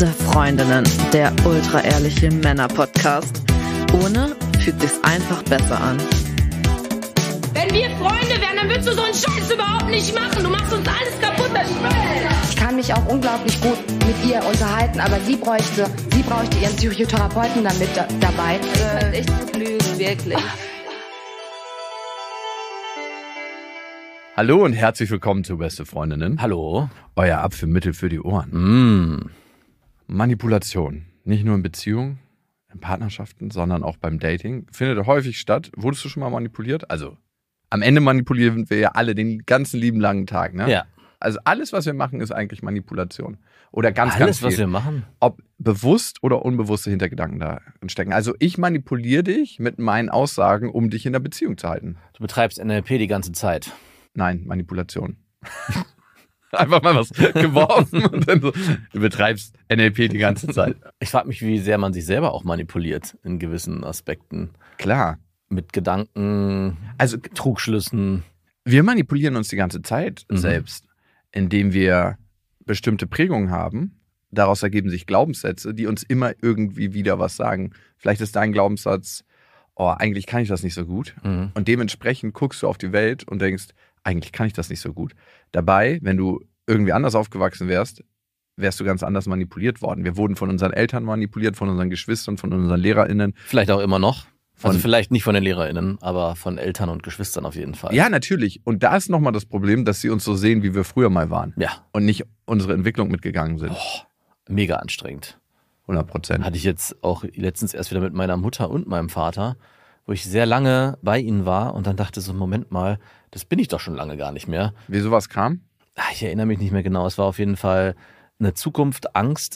Beste Freundinnen, der ultra-ehrliche Männer-Podcast. Ohne fügt es einfach besser an. Wenn wir Freunde wären, dann würdest du so einen Scheiß überhaupt nicht machen. Du machst uns alles kaputt, das Spiel. Ich kann mich auch unglaublich gut mit ihr unterhalten, aber sie bräuchte, sie bräuchte ihren Psychotherapeuten damit da, dabei. Das ist halt echt gut wirklich. Hallo und herzlich willkommen zu Beste Freundinnen. Hallo. Euer Apfelmittel für die Ohren. Mm. Manipulation, nicht nur in Beziehungen, in Partnerschaften, sondern auch beim Dating, findet häufig statt. Wurdest du schon mal manipuliert? Also, am Ende manipulieren wir ja alle den ganzen lieben langen Tag, ne? Ja. Also alles, was wir machen, ist eigentlich Manipulation. Oder ganz, alles, ganz viel. Alles, was wir machen? Ob bewusst oder unbewusste Hintergedanken da entstecken. Also ich manipuliere dich mit meinen Aussagen, um dich in der Beziehung zu halten. Du betreibst NLP die ganze Zeit. Nein, Manipulation. Einfach mal was geworfen und dann so, du betreibst NLP die ganze Zeit. Ich frage mich, wie sehr man sich selber auch manipuliert in gewissen Aspekten. Klar. Mit Gedanken, also Trugschlüssen. Wir manipulieren uns die ganze Zeit mhm. selbst, indem wir bestimmte Prägungen haben. Daraus ergeben sich Glaubenssätze, die uns immer irgendwie wieder was sagen. Vielleicht ist dein Glaubenssatz, oh, eigentlich kann ich das nicht so gut. Mhm. Und dementsprechend guckst du auf die Welt und denkst, eigentlich kann ich das nicht so gut. Dabei, wenn du irgendwie anders aufgewachsen wärst, wärst du ganz anders manipuliert worden. Wir wurden von unseren Eltern manipuliert, von unseren Geschwistern, von unseren LehrerInnen. Vielleicht auch immer noch. also vielleicht nicht von den LehrerInnen, aber von Eltern und Geschwistern auf jeden Fall. Ja, natürlich. Und da ist nochmal das Problem, dass sie uns so sehen, wie wir früher mal waren. Ja. Und nicht unsere Entwicklung mitgegangen sind. Oh, mega anstrengend. 100 Prozent. Hatte ich jetzt auch letztens erst wieder mit meiner Mutter und meinem Vater, wo ich sehr lange bei ihnen war und dann dachte so, Moment mal, das bin ich doch schon lange gar nicht mehr. Wie sowas kam? Ah, ich erinnere mich nicht mehr genau. Es war auf jeden Fall eine Zukunft,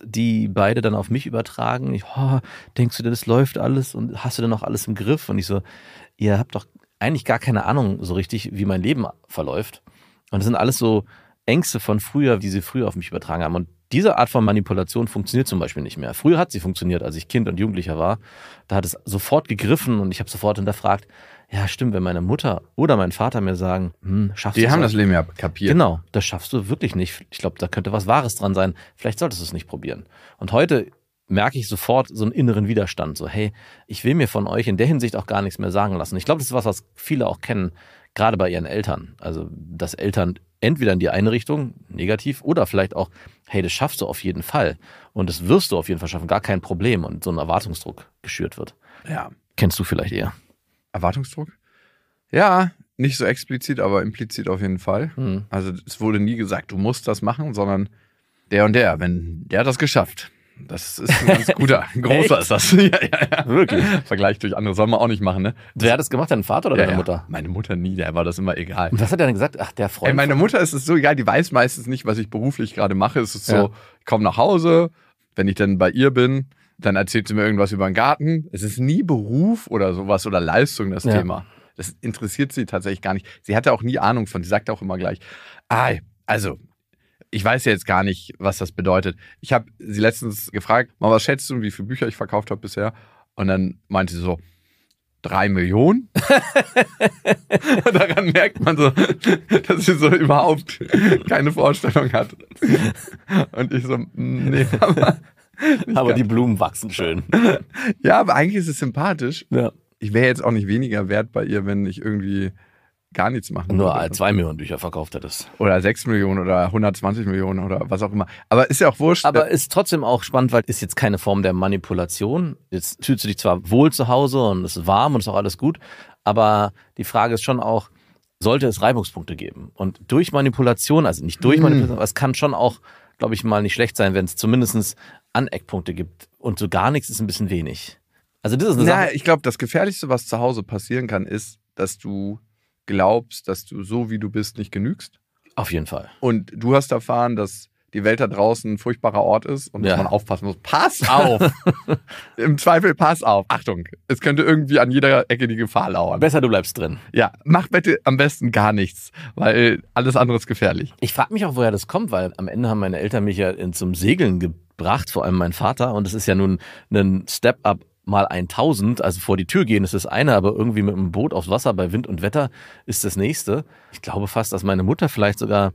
die beide dann auf mich übertragen. Ich, oh, denkst du denn, das läuft alles und hast du denn noch alles im Griff? Und ich so, ihr habt doch eigentlich gar keine Ahnung so richtig, wie mein Leben verläuft. Und das sind alles so Ängste von früher, die sie früher auf mich übertragen haben. Und diese Art von Manipulation funktioniert zum Beispiel nicht mehr. Früher hat sie funktioniert, als ich Kind und Jugendlicher war. Da hat es sofort gegriffen und ich habe sofort hinterfragt, ja, stimmt, wenn meine Mutter oder mein Vater mir sagen, hm, schaffst du Die haben halt das Leben ja kapiert. Genau, das schaffst du wirklich nicht. Ich glaube, da könnte was Wahres dran sein. Vielleicht solltest du es nicht probieren. Und heute merke ich sofort so einen inneren Widerstand. So, hey, ich will mir von euch in der Hinsicht auch gar nichts mehr sagen lassen. Ich glaube, das ist was, was viele auch kennen, gerade bei ihren Eltern. Also, dass Eltern entweder in die eine Richtung, negativ, oder vielleicht auch, hey, das schaffst du auf jeden Fall. Und das wirst du auf jeden Fall schaffen, gar kein Problem. Und so ein Erwartungsdruck geschürt wird. Ja. Kennst du vielleicht eher. Erwartungsdruck? Ja, nicht so explizit, aber implizit auf jeden Fall. Mhm. Also es wurde nie gesagt, du musst das machen, sondern der und der, wenn der hat das geschafft. Das ist ein ganz guter, großer ist das. Ja, ja, ja. Wirklich. Vergleich durch andere soll man auch nicht machen, ne? Wer hat das gemacht, dein Vater oder ja, deine Mutter? Ja. Meine Mutter nie, der war das immer egal. Und was hat er dann gesagt? Ach, der Freund. Ey, meine Mutter ist es so egal, die weiß meistens nicht, was ich beruflich gerade mache. Es ist so, ich komme nach Hause, wenn ich dann bei ihr bin, dann erzählt sie mir irgendwas über den Garten. Es ist nie Beruf oder sowas oder Leistung das ja. Thema. Das interessiert sie tatsächlich gar nicht. Sie hatte auch nie Ahnung von. Sie sagt auch immer gleich, ah, also ich weiß ja jetzt gar nicht, was das bedeutet. Ich habe sie letztens gefragt, mal was schätzt du, wie viele Bücher ich verkauft habe bisher? Und dann meinte sie so, drei Millionen? Daran merkt man so, dass sie so überhaupt keine Vorstellung hat. Und ich so, mm, nee, aber aber die Blumen wachsen schön. Ja, aber eigentlich ist es sympathisch. Ja. Ich wäre jetzt auch nicht weniger wert bei ihr, wenn ich irgendwie gar nichts machen Nur würde. zwei Millionen Bücher verkauft hättest. Oder sechs Millionen oder 120 Millionen oder was auch immer. Aber ist ja auch wurscht. Aber ist trotzdem auch spannend, weil ist jetzt keine Form der Manipulation. Jetzt fühlst du dich zwar wohl zu Hause und es ist warm und ist auch alles gut, aber die Frage ist schon auch, sollte es Reibungspunkte geben? Und durch Manipulation, also nicht durch hm. Manipulation, mhm. aber es kann schon auch, glaube ich, mal nicht schlecht sein, wenn es zumindest Aneckpunkte gibt und so gar nichts ist ein bisschen wenig. Also das ist eine Na, Sache. ich glaube, das Gefährlichste, was zu Hause passieren kann, ist, dass du glaubst, dass du so wie du bist nicht genügst. Auf jeden Fall. Und du hast erfahren, dass die Welt da draußen ein furchtbarer Ort ist und ja. dass man aufpassen muss. Pass auf! Im Zweifel pass auf. Achtung, es könnte irgendwie an jeder Ecke die Gefahr lauern. Besser du bleibst drin. Ja, mach bitte am besten gar nichts, weil alles andere ist gefährlich. Ich frage mich auch, woher das kommt, weil am Ende haben meine Eltern mich ja zum Segeln gebracht gebracht, vor allem mein Vater. Und es ist ja nun ein Step-up mal 1000, also vor die Tür gehen ist das eine, aber irgendwie mit einem Boot aufs Wasser bei Wind und Wetter ist das nächste. Ich glaube fast, dass meine Mutter vielleicht sogar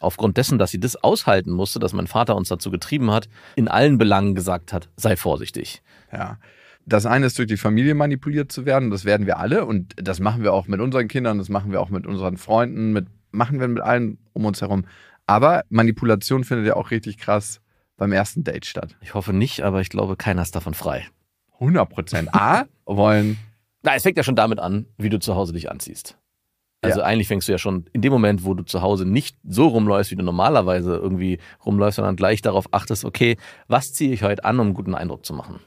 aufgrund dessen, dass sie das aushalten musste, dass mein Vater uns dazu getrieben hat, in allen Belangen gesagt hat, sei vorsichtig. Ja. Das eine ist durch die Familie manipuliert zu werden, das werden wir alle und das machen wir auch mit unseren Kindern, das machen wir auch mit unseren Freunden, mit, machen wir mit allen um uns herum. Aber Manipulation findet ja auch richtig krass beim ersten Date statt? Ich hoffe nicht, aber ich glaube, keiner ist davon frei. 100 Prozent. A, wollen. Na, es fängt ja schon damit an, wie du zu Hause dich anziehst. Also ja. eigentlich fängst du ja schon in dem Moment, wo du zu Hause nicht so rumläufst, wie du normalerweise irgendwie rumläufst, sondern gleich darauf achtest, okay, was ziehe ich heute an, um einen guten Eindruck zu machen?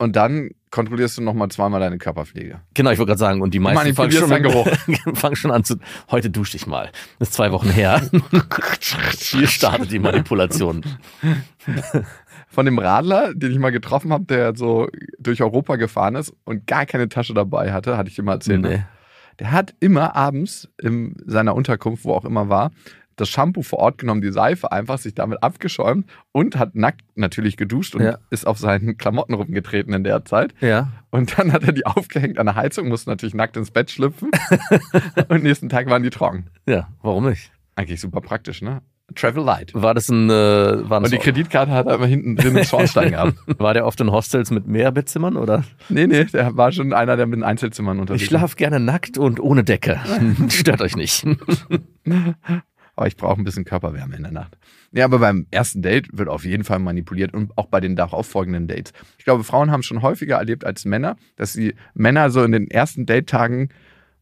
Und dann kontrollierst du nochmal zweimal deine Körperpflege. Genau, ich wollte gerade sagen, und die meisten fangen schon, an, fangen schon an zu, heute dusche ich mal. Das ist zwei Wochen her. Hier startet die Manipulation. Von dem Radler, den ich mal getroffen habe, der so durch Europa gefahren ist und gar keine Tasche dabei hatte, hatte ich dir mal erzählt. Ne? Nee. Der hat immer abends in seiner Unterkunft, wo auch immer war, das Shampoo vor Ort genommen, die Seife einfach, sich damit abgeschäumt und hat nackt natürlich geduscht und ja. ist auf seinen Klamotten rumgetreten in der Zeit. Ja. Und dann hat er die aufgehängt an der Heizung, musste natürlich nackt ins Bett schlüpfen und nächsten Tag waren die trocken. Ja, warum nicht? Eigentlich super praktisch, ne? Travel Light. War das ein. Äh, war das und die Kreditkarte hat er immer hinten drin einen Schornstein gehabt. War der oft in Hostels mit mehr Bettzimmern oder? Nee, nee, der war schon einer, der mit den Einzelzimmern unterwegs Ich schlafe gerne nackt und ohne Decke. Stört euch nicht aber ich brauche ein bisschen Körperwärme in der Nacht. Ja, aber beim ersten Date wird auf jeden Fall manipuliert und auch bei den darauffolgenden Dates. Ich glaube, Frauen haben schon häufiger erlebt als Männer, dass die Männer so in den ersten Date-Tagen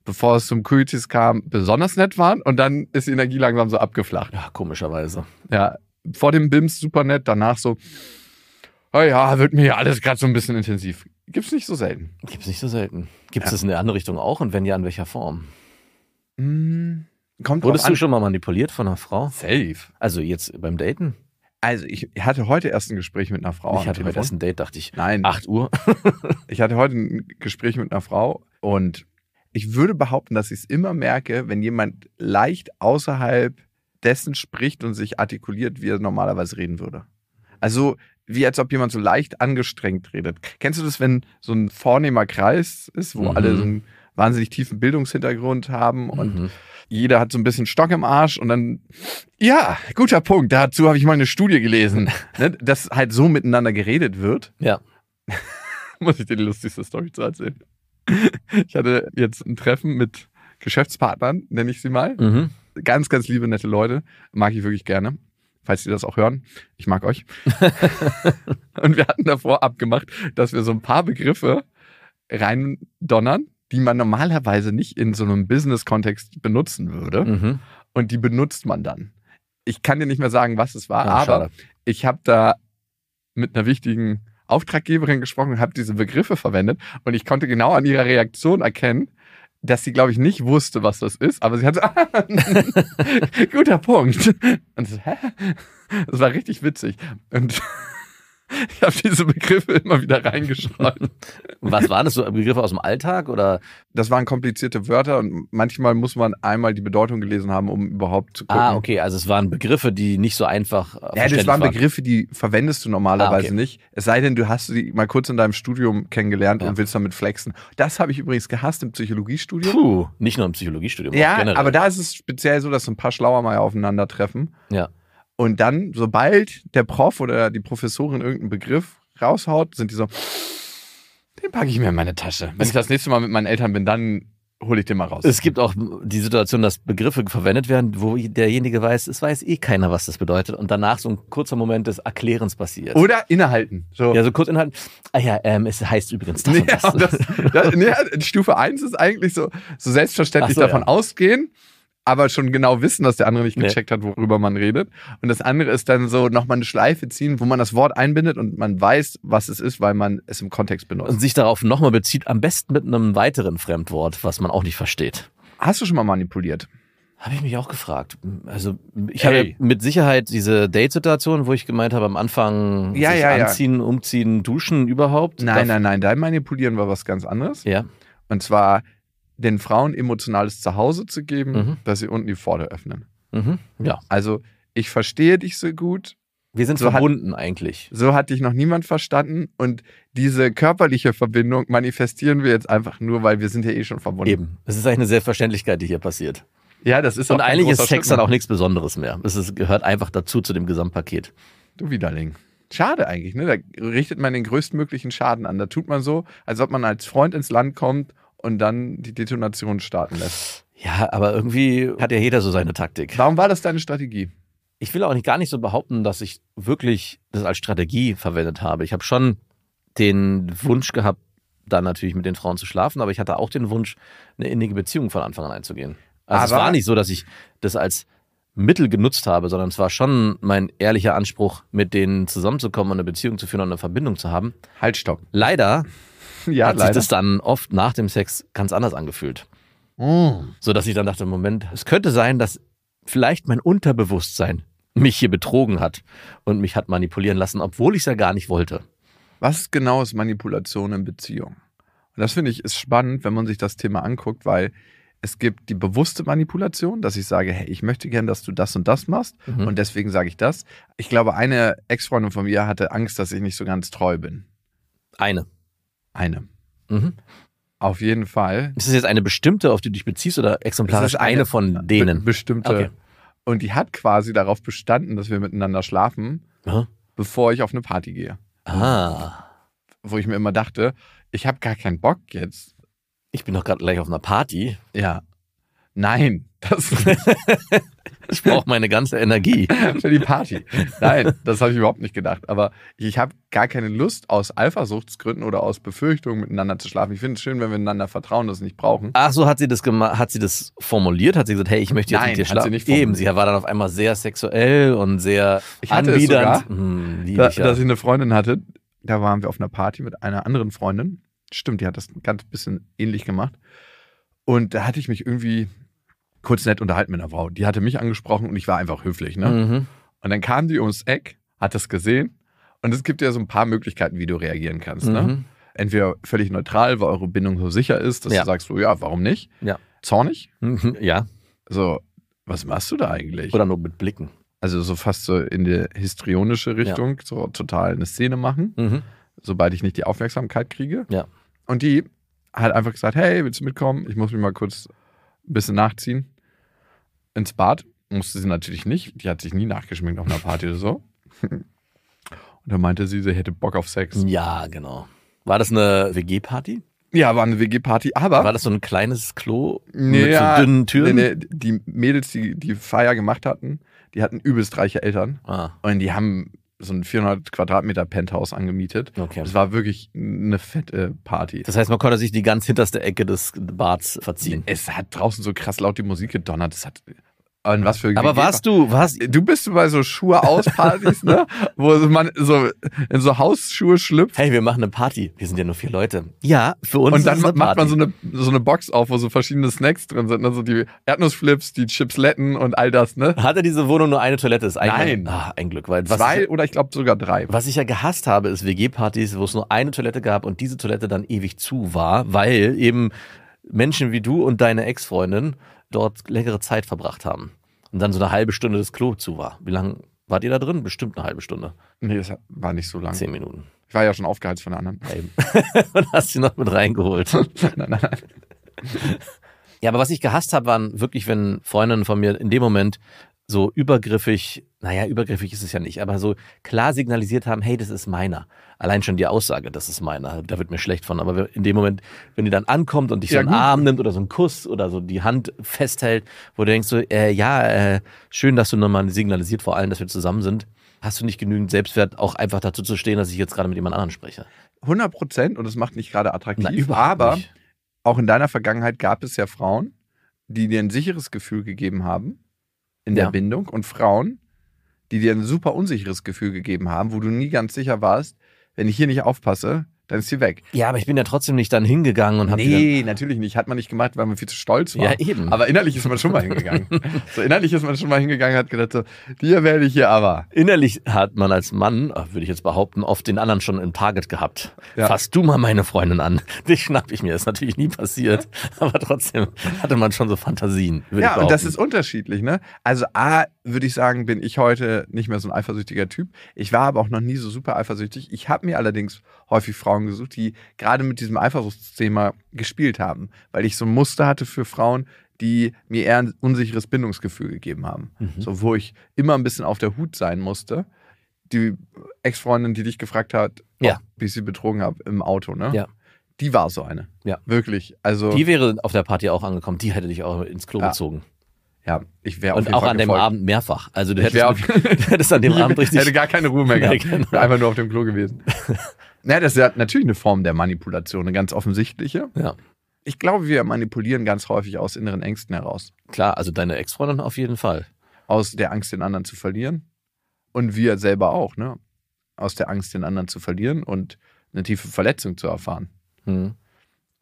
bevor es zum Coitus kam, besonders nett waren und dann ist die Energie langsam so abgeflacht. Ja, komischerweise. Ja, vor dem BIMS super nett, danach so, oh ja, wird mir alles gerade so ein bisschen intensiv. Gibt es nicht so selten. Gibt es nicht so selten. Gibt es ja. das in der anderen Richtung auch und wenn ja, in welcher Form? Hm, Kommt Wurdest du schon mal manipuliert von einer Frau? Safe. Also jetzt beim Daten? Also ich hatte heute erst ein Gespräch mit einer Frau. Ich hatte heute erst ein Date, dachte ich. Nein. 8 Uhr. ich hatte heute ein Gespräch mit einer Frau und ich würde behaupten, dass ich es immer merke, wenn jemand leicht außerhalb dessen spricht und sich artikuliert, wie er normalerweise reden würde. Also wie als ob jemand so leicht angestrengt redet. Kennst du das, wenn so ein vornehmer Kreis ist, wo mhm. alle so ein wahnsinnig tiefen Bildungshintergrund haben und mhm. jeder hat so ein bisschen Stock im Arsch und dann, ja, guter Punkt, dazu habe ich mal eine Studie gelesen, ne, dass halt so miteinander geredet wird. Ja. Muss ich dir die lustigste Story zu erzählen? Ich hatte jetzt ein Treffen mit Geschäftspartnern, nenne ich sie mal. Mhm. Ganz, ganz liebe, nette Leute. Mag ich wirklich gerne falls ihr das auch hören. Ich mag euch. und wir hatten davor abgemacht, dass wir so ein paar Begriffe reindonnern, die man normalerweise nicht in so einem Business-Kontext benutzen würde. Mhm. Und die benutzt man dann. Ich kann dir nicht mehr sagen, was es war, Ach, aber schade. ich habe da mit einer wichtigen Auftraggeberin gesprochen und habe diese Begriffe verwendet und ich konnte genau an ihrer Reaktion erkennen, dass sie, glaube ich, nicht wusste, was das ist, aber sie hat so, ah, guter Punkt. Und so, hä? Das war richtig witzig. Und Ich habe diese Begriffe immer wieder reingeschrieben. Was waren das so äh, Begriffe aus dem Alltag oder? Das waren komplizierte Wörter und manchmal muss man einmal die Bedeutung gelesen haben, um überhaupt zu gucken. Ah, okay, also es waren Begriffe, die nicht so einfach. Äh, ja, das waren, Begriffe, die verwendest du normalerweise ah, okay. nicht. Es sei denn, du hast sie mal kurz in deinem Studium kennengelernt ja. und willst damit flexen. Das habe ich übrigens gehasst im Psychologiestudium. Puh, nicht nur im Psychologiestudium. Ja, aber da ist es speziell so, dass so ein paar Schlauermeier aufeinandertreffen. Ja und dann, sobald der Prof oder die Professorin irgendeinen Begriff raushaut, sind die so, den packe ich mir in meine Tasche. Wenn ich das nächste Mal mit meinen Eltern bin, dann hole ich den mal raus. Es gibt auch die Situation, dass Begriffe verwendet werden, wo derjenige weiß, es weiß eh keiner, was das bedeutet. Und danach so ein kurzer Moment des Erklärens passiert. Oder innehalten. So. Ja, so kurz innehalten. Ah ja, ähm, es heißt übrigens das, nee, und das. das, das nee, Stufe 1 ist eigentlich so, so selbstverständlich so, davon ja. ausgehen aber schon genau wissen, dass der andere nicht gecheckt hat, worüber man redet. Und das andere ist dann so nochmal eine Schleife ziehen, wo man das Wort einbindet und man weiß, was es ist, weil man es im Kontext benutzt. Und sich darauf nochmal bezieht, am besten mit einem weiteren Fremdwort, was man auch nicht versteht. Hast du schon mal manipuliert? Habe ich mich auch gefragt. Also ich hey. habe mit Sicherheit diese Date-Situation, wo ich gemeint habe, am Anfang ja, ja, anziehen, ja. umziehen, duschen überhaupt. Nein, nein, nein, dein Manipulieren war was ganz anderes. Ja. Und zwar den Frauen emotionales Zuhause zu geben, mhm. dass sie unten die Pforte öffnen. Mhm. Ja. Also, ich verstehe dich so gut. Wir sind so verbunden hat, eigentlich. So hat dich noch niemand verstanden. Und diese körperliche Verbindung manifestieren wir jetzt einfach nur, weil wir sind ja eh schon verbunden. Eben. Es ist eigentlich eine Selbstverständlichkeit, die hier passiert. Ja, das ist Und eigentlich ist Sex Schritt dann auch nichts Besonderes mehr. Es ist, gehört einfach dazu zu dem Gesamtpaket. Du Widerling. Schade eigentlich, ne? Da richtet man den größtmöglichen Schaden an. Da tut man so, als ob man als Freund ins Land kommt und dann die Detonation starten lässt. Ja, aber irgendwie hat ja jeder so seine Taktik. Warum war das deine Strategie? Ich will auch nicht, gar nicht so behaupten, dass ich wirklich das als Strategie verwendet habe. Ich habe schon den Wunsch gehabt, dann natürlich mit den Frauen zu schlafen, aber ich hatte auch den Wunsch, eine innige Beziehung von Anfang an einzugehen. Also aber es war nicht so, dass ich das als Mittel genutzt habe, sondern es war schon mein ehrlicher Anspruch, mit denen zusammenzukommen und eine Beziehung zu führen und eine Verbindung zu haben. Halt, stopp. Leider ja, hat leider. sich das dann oft nach dem Sex ganz anders angefühlt. Mm. So dass ich dann dachte, Moment, es könnte sein, dass vielleicht mein Unterbewusstsein mich hier betrogen hat und mich hat manipulieren lassen, obwohl ich es ja gar nicht wollte. Was genau ist Manipulation in Beziehung? Und das finde ich ist spannend, wenn man sich das Thema anguckt, weil es gibt die bewusste Manipulation, dass ich sage, hey, ich möchte gern, dass du das und das machst mhm. und deswegen sage ich das. Ich glaube, eine Ex-Freundin von mir hatte Angst, dass ich nicht so ganz treu bin. Eine. Eine. Mhm. Auf jeden Fall. Ist das jetzt eine bestimmte, auf die du dich beziehst oder exemplarisch eine, eine, von denen? Be bestimmte. Okay. Und die hat quasi darauf bestanden, dass wir miteinander schlafen, Aha. bevor ich auf eine Party gehe. Ah. Wo ich mir immer dachte, ich habe gar keinen Bock jetzt. Ich bin doch gerade gleich auf einer Party. Ja. Nein, das Ich brauche meine ganze Energie. Für die Party. Nein, das habe ich überhaupt nicht gedacht. Aber ich habe gar keine Lust, aus Eifersuchtsgründen oder aus Befürchtungen miteinander zu schlafen. Ich finde es schön, wenn wir einander vertrauen, das nicht brauchen. Ach so, hat sie das hat sie das formuliert? Hat sie gesagt, hey, ich möchte jetzt Nein, mit dir schlafen? Hat sie nicht formuliert. Eben, sie war dann auf einmal sehr sexuell und sehr ich hatte anbiedernd. Es sogar, hm, ich ja. Dass ich eine Freundin hatte, da waren wir auf einer Party mit einer anderen Freundin. Stimmt, die hat das ein ganz bisschen ähnlich gemacht. Und da hatte ich mich irgendwie, kurz nett unterhalten mit einer Frau. Die hatte mich angesprochen und ich war einfach höflich. Ne? Mhm. Und dann kam die ums Eck, hat das gesehen und es gibt ja so ein paar Möglichkeiten, wie du reagieren kannst. Ne? Mhm. Ne? Entweder völlig neutral, weil eure Bindung so sicher ist, dass ja. du sagst, so ja, warum nicht? Ja. Zornig? Mhm. Ja. So, was machst du da eigentlich? Oder nur mit Blicken. Also so fast so in die histrionische Richtung, ja. so total eine Szene machen, mhm. sobald ich nicht die Aufmerksamkeit kriege. Ja. Und die hat einfach gesagt, hey, willst du mitkommen? Ich muss mich mal kurz ein bisschen nachziehen. Ins Bad musste sie natürlich nicht. Die hat sich nie nachgeschminkt auf einer Party oder so. Und dann meinte sie, sie hätte Bock auf Sex. Ja, genau. War das eine WG-Party? Ja, war eine WG-Party, aber. War das so ein kleines Klo nee, mit ja, dünnen Türen? Nee, nee, die Mädels, die die Feier gemacht hatten, die hatten übelst reiche Eltern. Ah. Und die haben so ein 400 Quadratmeter Penthouse angemietet. Okay. Es war wirklich eine fette Party. Das heißt, man konnte sich die ganz hinterste Ecke des Bads verziehen. Es hat draußen so krass laut die Musik gedonnert. Es hat und was für Aber warst du, warst du bist bei so Schuhe aus Partys, ne? Wo man so in so Hausschuhe schlüpft. Hey, wir machen eine Party. Wir sind ja nur vier Leute. Ja, für uns. Und dann macht Party. man so eine, so eine Box auf, wo so verschiedene Snacks drin sind, ne? So die Erdnussflips, die Chipsletten und all das, ne? Hatte diese Wohnung nur eine Toilette? Ist Nein. Ach, ein Glück, weil zwei ich, oder ich glaube sogar drei. Was ich ja gehasst habe, ist WG-Partys, wo es nur eine Toilette gab und diese Toilette dann ewig zu war, weil eben Menschen wie du und deine Ex-Freundin dort längere Zeit verbracht haben. Und dann so eine halbe Stunde das Klo zu war. Wie lange wart ihr da drin? Bestimmt eine halbe Stunde. Nee, das war nicht so lang. Zehn Minuten. Ich war ja schon aufgeheizt von der anderen. Ja, eben. Und hast sie noch mit reingeholt. nein, nein, nein. Ja, aber was ich gehasst habe, waren wirklich, wenn Freundinnen von mir in dem Moment so übergriffig, naja, übergriffig ist es ja nicht, aber so klar signalisiert haben, hey, das ist meiner. Allein schon die Aussage, das ist meiner, da wird mir schlecht von. Aber in dem Moment, wenn die dann ankommt und dich ja, so einen gut. Arm nimmt oder so einen Kuss oder so die Hand festhält, wo du denkst so, äh, ja, äh, schön, dass du nochmal signalisiert, vor allem, dass wir zusammen sind, hast du nicht genügend Selbstwert, auch einfach dazu zu stehen, dass ich jetzt gerade mit jemand anderem spreche. 100 Prozent und das macht nicht gerade attraktiv, Na, aber nicht. auch in deiner Vergangenheit gab es ja Frauen, die dir ein sicheres Gefühl gegeben haben in der ja. Bindung und Frauen, die dir ein super unsicheres Gefühl gegeben haben, wo du nie ganz sicher warst, wenn ich hier nicht aufpasse, dann ist sie weg. Ja, aber ich bin ja trotzdem nicht dann hingegangen und habe Nee, natürlich nicht. Hat man nicht gemacht, weil man viel zu stolz war. Ja, eben. Aber innerlich ist man schon mal hingegangen. so innerlich ist man schon mal hingegangen hat gedacht, so, dir werde ich hier aber. Innerlich hat man als Mann, äh, würde ich jetzt behaupten, oft den anderen schon im Target gehabt. Ja. Fass du mal meine Freundin an. Dich schnapp ich mir. Ist natürlich nie passiert. Ja. Aber trotzdem hatte man schon so Fantasien. Ja, und das ist unterschiedlich, ne? Also A, würde ich sagen, bin ich heute nicht mehr so ein eifersüchtiger Typ. Ich war aber auch noch nie so super eifersüchtig. Ich habe mir allerdings häufig Frauen gesucht, die gerade mit diesem Eifersuchtsthema gespielt haben, weil ich so ein Muster hatte für Frauen, die mir eher ein unsicheres Bindungsgefühl gegeben haben. Mhm. So, wo ich immer ein bisschen auf der Hut sein musste. Die Ex-Freundin, die dich gefragt hat, ja. ob ich sie betrogen habe im Auto, ne? Ja. Die war so eine. Ja. Wirklich. Also, die wäre auf der Party auch angekommen. Die hätte dich auch ins Klo ja. gezogen. Ja, ich wäre auch Fall an gefolgt. dem Abend mehrfach. Also du hättest, auf, du hättest an dem Abend richtig. hätte gar keine Ruhe mehr gehabt. Genau. Einfach nur auf dem Klo gewesen. naja, das ist natürlich eine Form der Manipulation, eine ganz offensichtliche. Ja. Ich glaube, wir manipulieren ganz häufig aus inneren Ängsten heraus. Klar, also deine Ex-Freundin auf jeden Fall. Aus der Angst, den anderen zu verlieren. Und wir selber auch, ne? Aus der Angst, den anderen zu verlieren und eine tiefe Verletzung zu erfahren. Hm.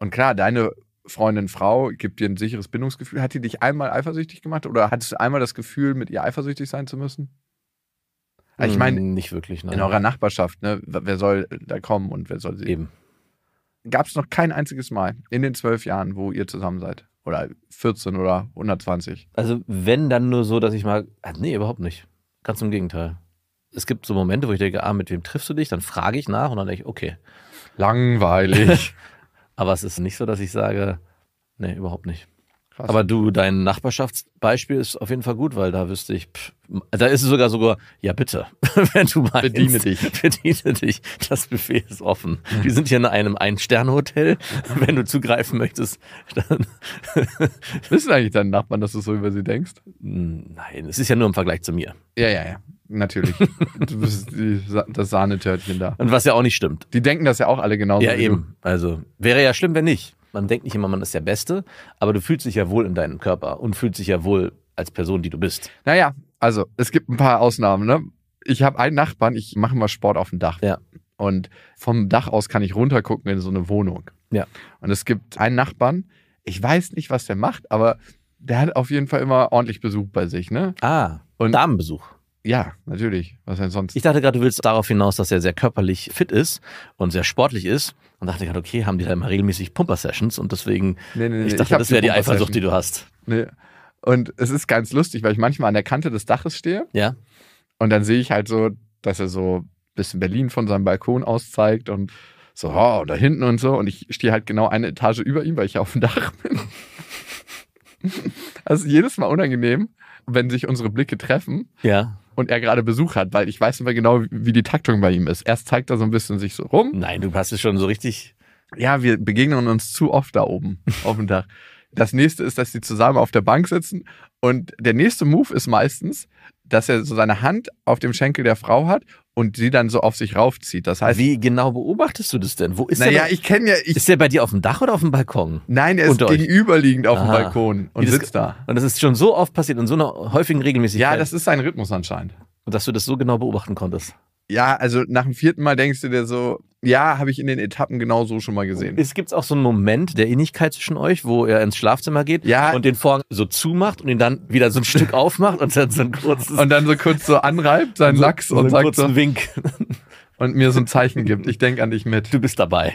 Und klar, deine Freundin, Frau, gibt dir ein sicheres Bindungsgefühl. Hat die dich einmal eifersüchtig gemacht oder hattest du einmal das Gefühl, mit ihr eifersüchtig sein zu müssen? Also ich hm, meine, nicht wirklich. Nein. In eurer Nachbarschaft, ne? Wer soll da kommen und wer soll sie? Eben. Gab es noch kein einziges Mal in den zwölf Jahren, wo ihr zusammen seid? Oder 14 oder 120? Also, wenn dann nur so, dass ich mal. Ah, nee, überhaupt nicht. Ganz im Gegenteil. Es gibt so Momente, wo ich denke, ah, mit wem triffst du dich? Dann frage ich nach und dann denke ich, okay. Langweilig. Aber es ist nicht so, dass ich sage, nee, überhaupt nicht. Krass. Aber du, dein Nachbarschaftsbeispiel ist auf jeden Fall gut, weil da wüsste ich, pff, da ist es sogar sogar, ja bitte, wenn du meinst, bediene dich, bediene dich, das Buffet ist offen. Wir sind hier in einem Ein-Sterne-Hotel, wenn du zugreifen möchtest, dann... Wissen eigentlich deine Nachbarn, dass du so über sie denkst? Hm, nein, es ist ja nur im Vergleich zu mir. Ja, ja, ja natürlich. du bist das Sahnetörtchen da. Und was ja auch nicht stimmt. Die denken das ja auch alle genauso. Ja, eben. Also wäre ja schlimm, wenn nicht. Man denkt nicht immer, man ist der Beste, aber du fühlst dich ja wohl in deinem Körper und fühlst dich ja wohl als Person, die du bist. Naja, also es gibt ein paar Ausnahmen. Ne? Ich habe einen Nachbarn, ich mache mal Sport auf dem Dach. Ja. Und vom Dach aus kann ich runtergucken in so eine Wohnung. Ja. Und es gibt einen Nachbarn, ich weiß nicht, was der macht, aber der hat auf jeden Fall immer ordentlich Besuch bei sich. Ne? Ah, und Damenbesuch. Ja, natürlich. Was denn sonst? Ich dachte gerade, du willst darauf hinaus, dass er sehr körperlich fit ist und sehr sportlich ist. Und dachte gerade, okay, haben die da immer regelmäßig Pumper-Sessions und deswegen, nee, nee, nee, ich dachte, ich das wäre die Eifersucht, die du hast. Nee. Und es ist ganz lustig, weil ich manchmal an der Kante des Daches stehe. Ja. Und dann sehe ich halt so, dass er so ein bisschen Berlin von seinem Balkon aus zeigt und so, oh, da hinten und so. Und ich stehe halt genau eine Etage über ihm, weil ich ja auf dem Dach bin. Das ist jedes Mal unangenehm, wenn sich unsere Blicke treffen. Ja und er gerade Besuch hat, weil ich weiß immer genau, wie die Taktung bei ihm ist. Erst zeigt er so ein bisschen sich so rum. Nein, du hast es schon so richtig. Ja, wir begegnen uns zu oft da oben auf dem Dach. Das nächste ist, dass sie zusammen auf der Bank sitzen und der nächste Move ist meistens, dass er so seine Hand auf dem Schenkel der Frau hat und sie dann so auf sich raufzieht. Das heißt, wie genau beobachtest du das denn? Wo ist naja, der? ich kenne ja. Ich ist der bei dir auf dem Dach oder auf dem Balkon? Nein, er ist Unter gegenüberliegend euch? auf dem Balkon und das, sitzt da. Und das ist schon so oft passiert in so einer häufigen Regelmäßigkeit. Ja, das ist sein Rhythmus anscheinend. Und dass du das so genau beobachten konntest. Ja, also nach dem vierten Mal denkst du dir so, ja, habe ich in den Etappen genauso schon mal gesehen. Es gibt auch so einen Moment der Innigkeit zwischen euch, wo er ins Schlafzimmer geht ja. und den Vorhang so zumacht und ihn dann wieder so ein Stück aufmacht und dann so ein kurzes. Und dann so kurz so anreibt, seinen so, Lachs und so sagt kurzen so. Wink. Und mir so ein Zeichen gibt. Ich denke an dich mit. Du bist dabei.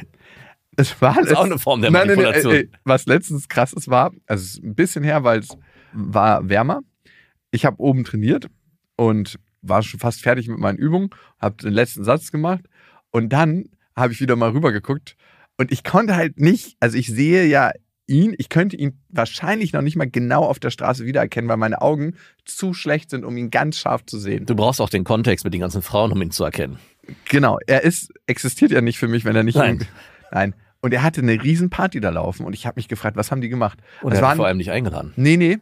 Es war das ist auch eine Form der nein, Manipulation. Nein, nein, was letztens krasses war, also ein bisschen her, weil es war wärmer. Ich habe oben trainiert und war schon fast fertig mit meinen Übungen, habe den letzten Satz gemacht und dann habe ich wieder mal rübergeguckt und ich konnte halt nicht, also ich sehe ja ihn, ich könnte ihn wahrscheinlich noch nicht mal genau auf der Straße wiedererkennen, weil meine Augen zu schlecht sind, um ihn ganz scharf zu sehen. Du brauchst auch den Kontext mit den ganzen Frauen, um ihn zu erkennen. Genau, er ist, existiert ja nicht für mich, wenn er nicht. Nein. In, nein. Und er hatte eine riesen Party da laufen und ich habe mich gefragt, was haben die gemacht? Und er waren, vor allem nicht eingeladen. Nee, nee.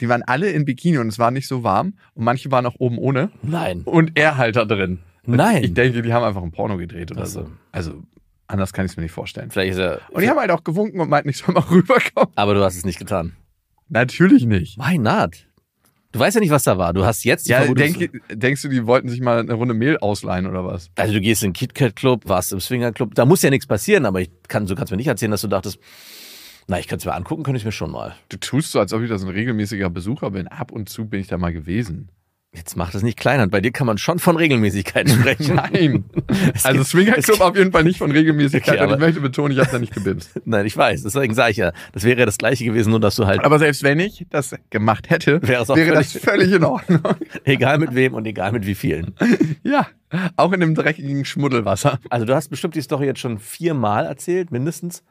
Die waren alle in Bikini und es war nicht so warm und manche waren auch oben ohne. Nein. Und er halt da drin. Nein. Ich denke, die haben einfach ein Porno gedreht oder so. so. Also anders kann ich es mir nicht vorstellen. Vielleicht ist er. Und die haben halt auch gewunken und meinten, ich soll mal rüberkommen. Aber du hast es nicht getan. Natürlich nicht. Why not? Du weißt ja nicht, was da war. Du hast jetzt die ja, denk, Denkst du, die wollten sich mal eine Runde Mehl ausleihen oder was? Also du gehst in den KitKat-Club, warst im Swinger-Club. Da muss ja nichts passieren, aber ich kann, so kannst mir nicht erzählen, dass du dachtest, na, ich könnte es mir angucken, könnte ich mir schon mal. Du tust so, als ob ich da so ein regelmäßiger Besucher bin. Ab und zu bin ich da mal gewesen. Jetzt mach das nicht kleiner. Und bei dir kann man schon von Regelmäßigkeit sprechen. Nein. Es also gibt, Swingerclub auf jeden Fall nicht von Regelmäßigkeit. Okay, aber, ich möchte betonen, ich habe da nicht gebimst. Nein, ich weiß. Deswegen sage ich ja, das wäre ja das Gleiche gewesen, nur dass du halt. Aber selbst wenn ich das gemacht hätte, wäre, das, wäre völlig, das völlig in Ordnung. egal mit wem und egal mit wie vielen. ja. Auch in dem dreckigen Schmuddelwasser. Also du hast bestimmt die Story jetzt schon viermal erzählt, mindestens.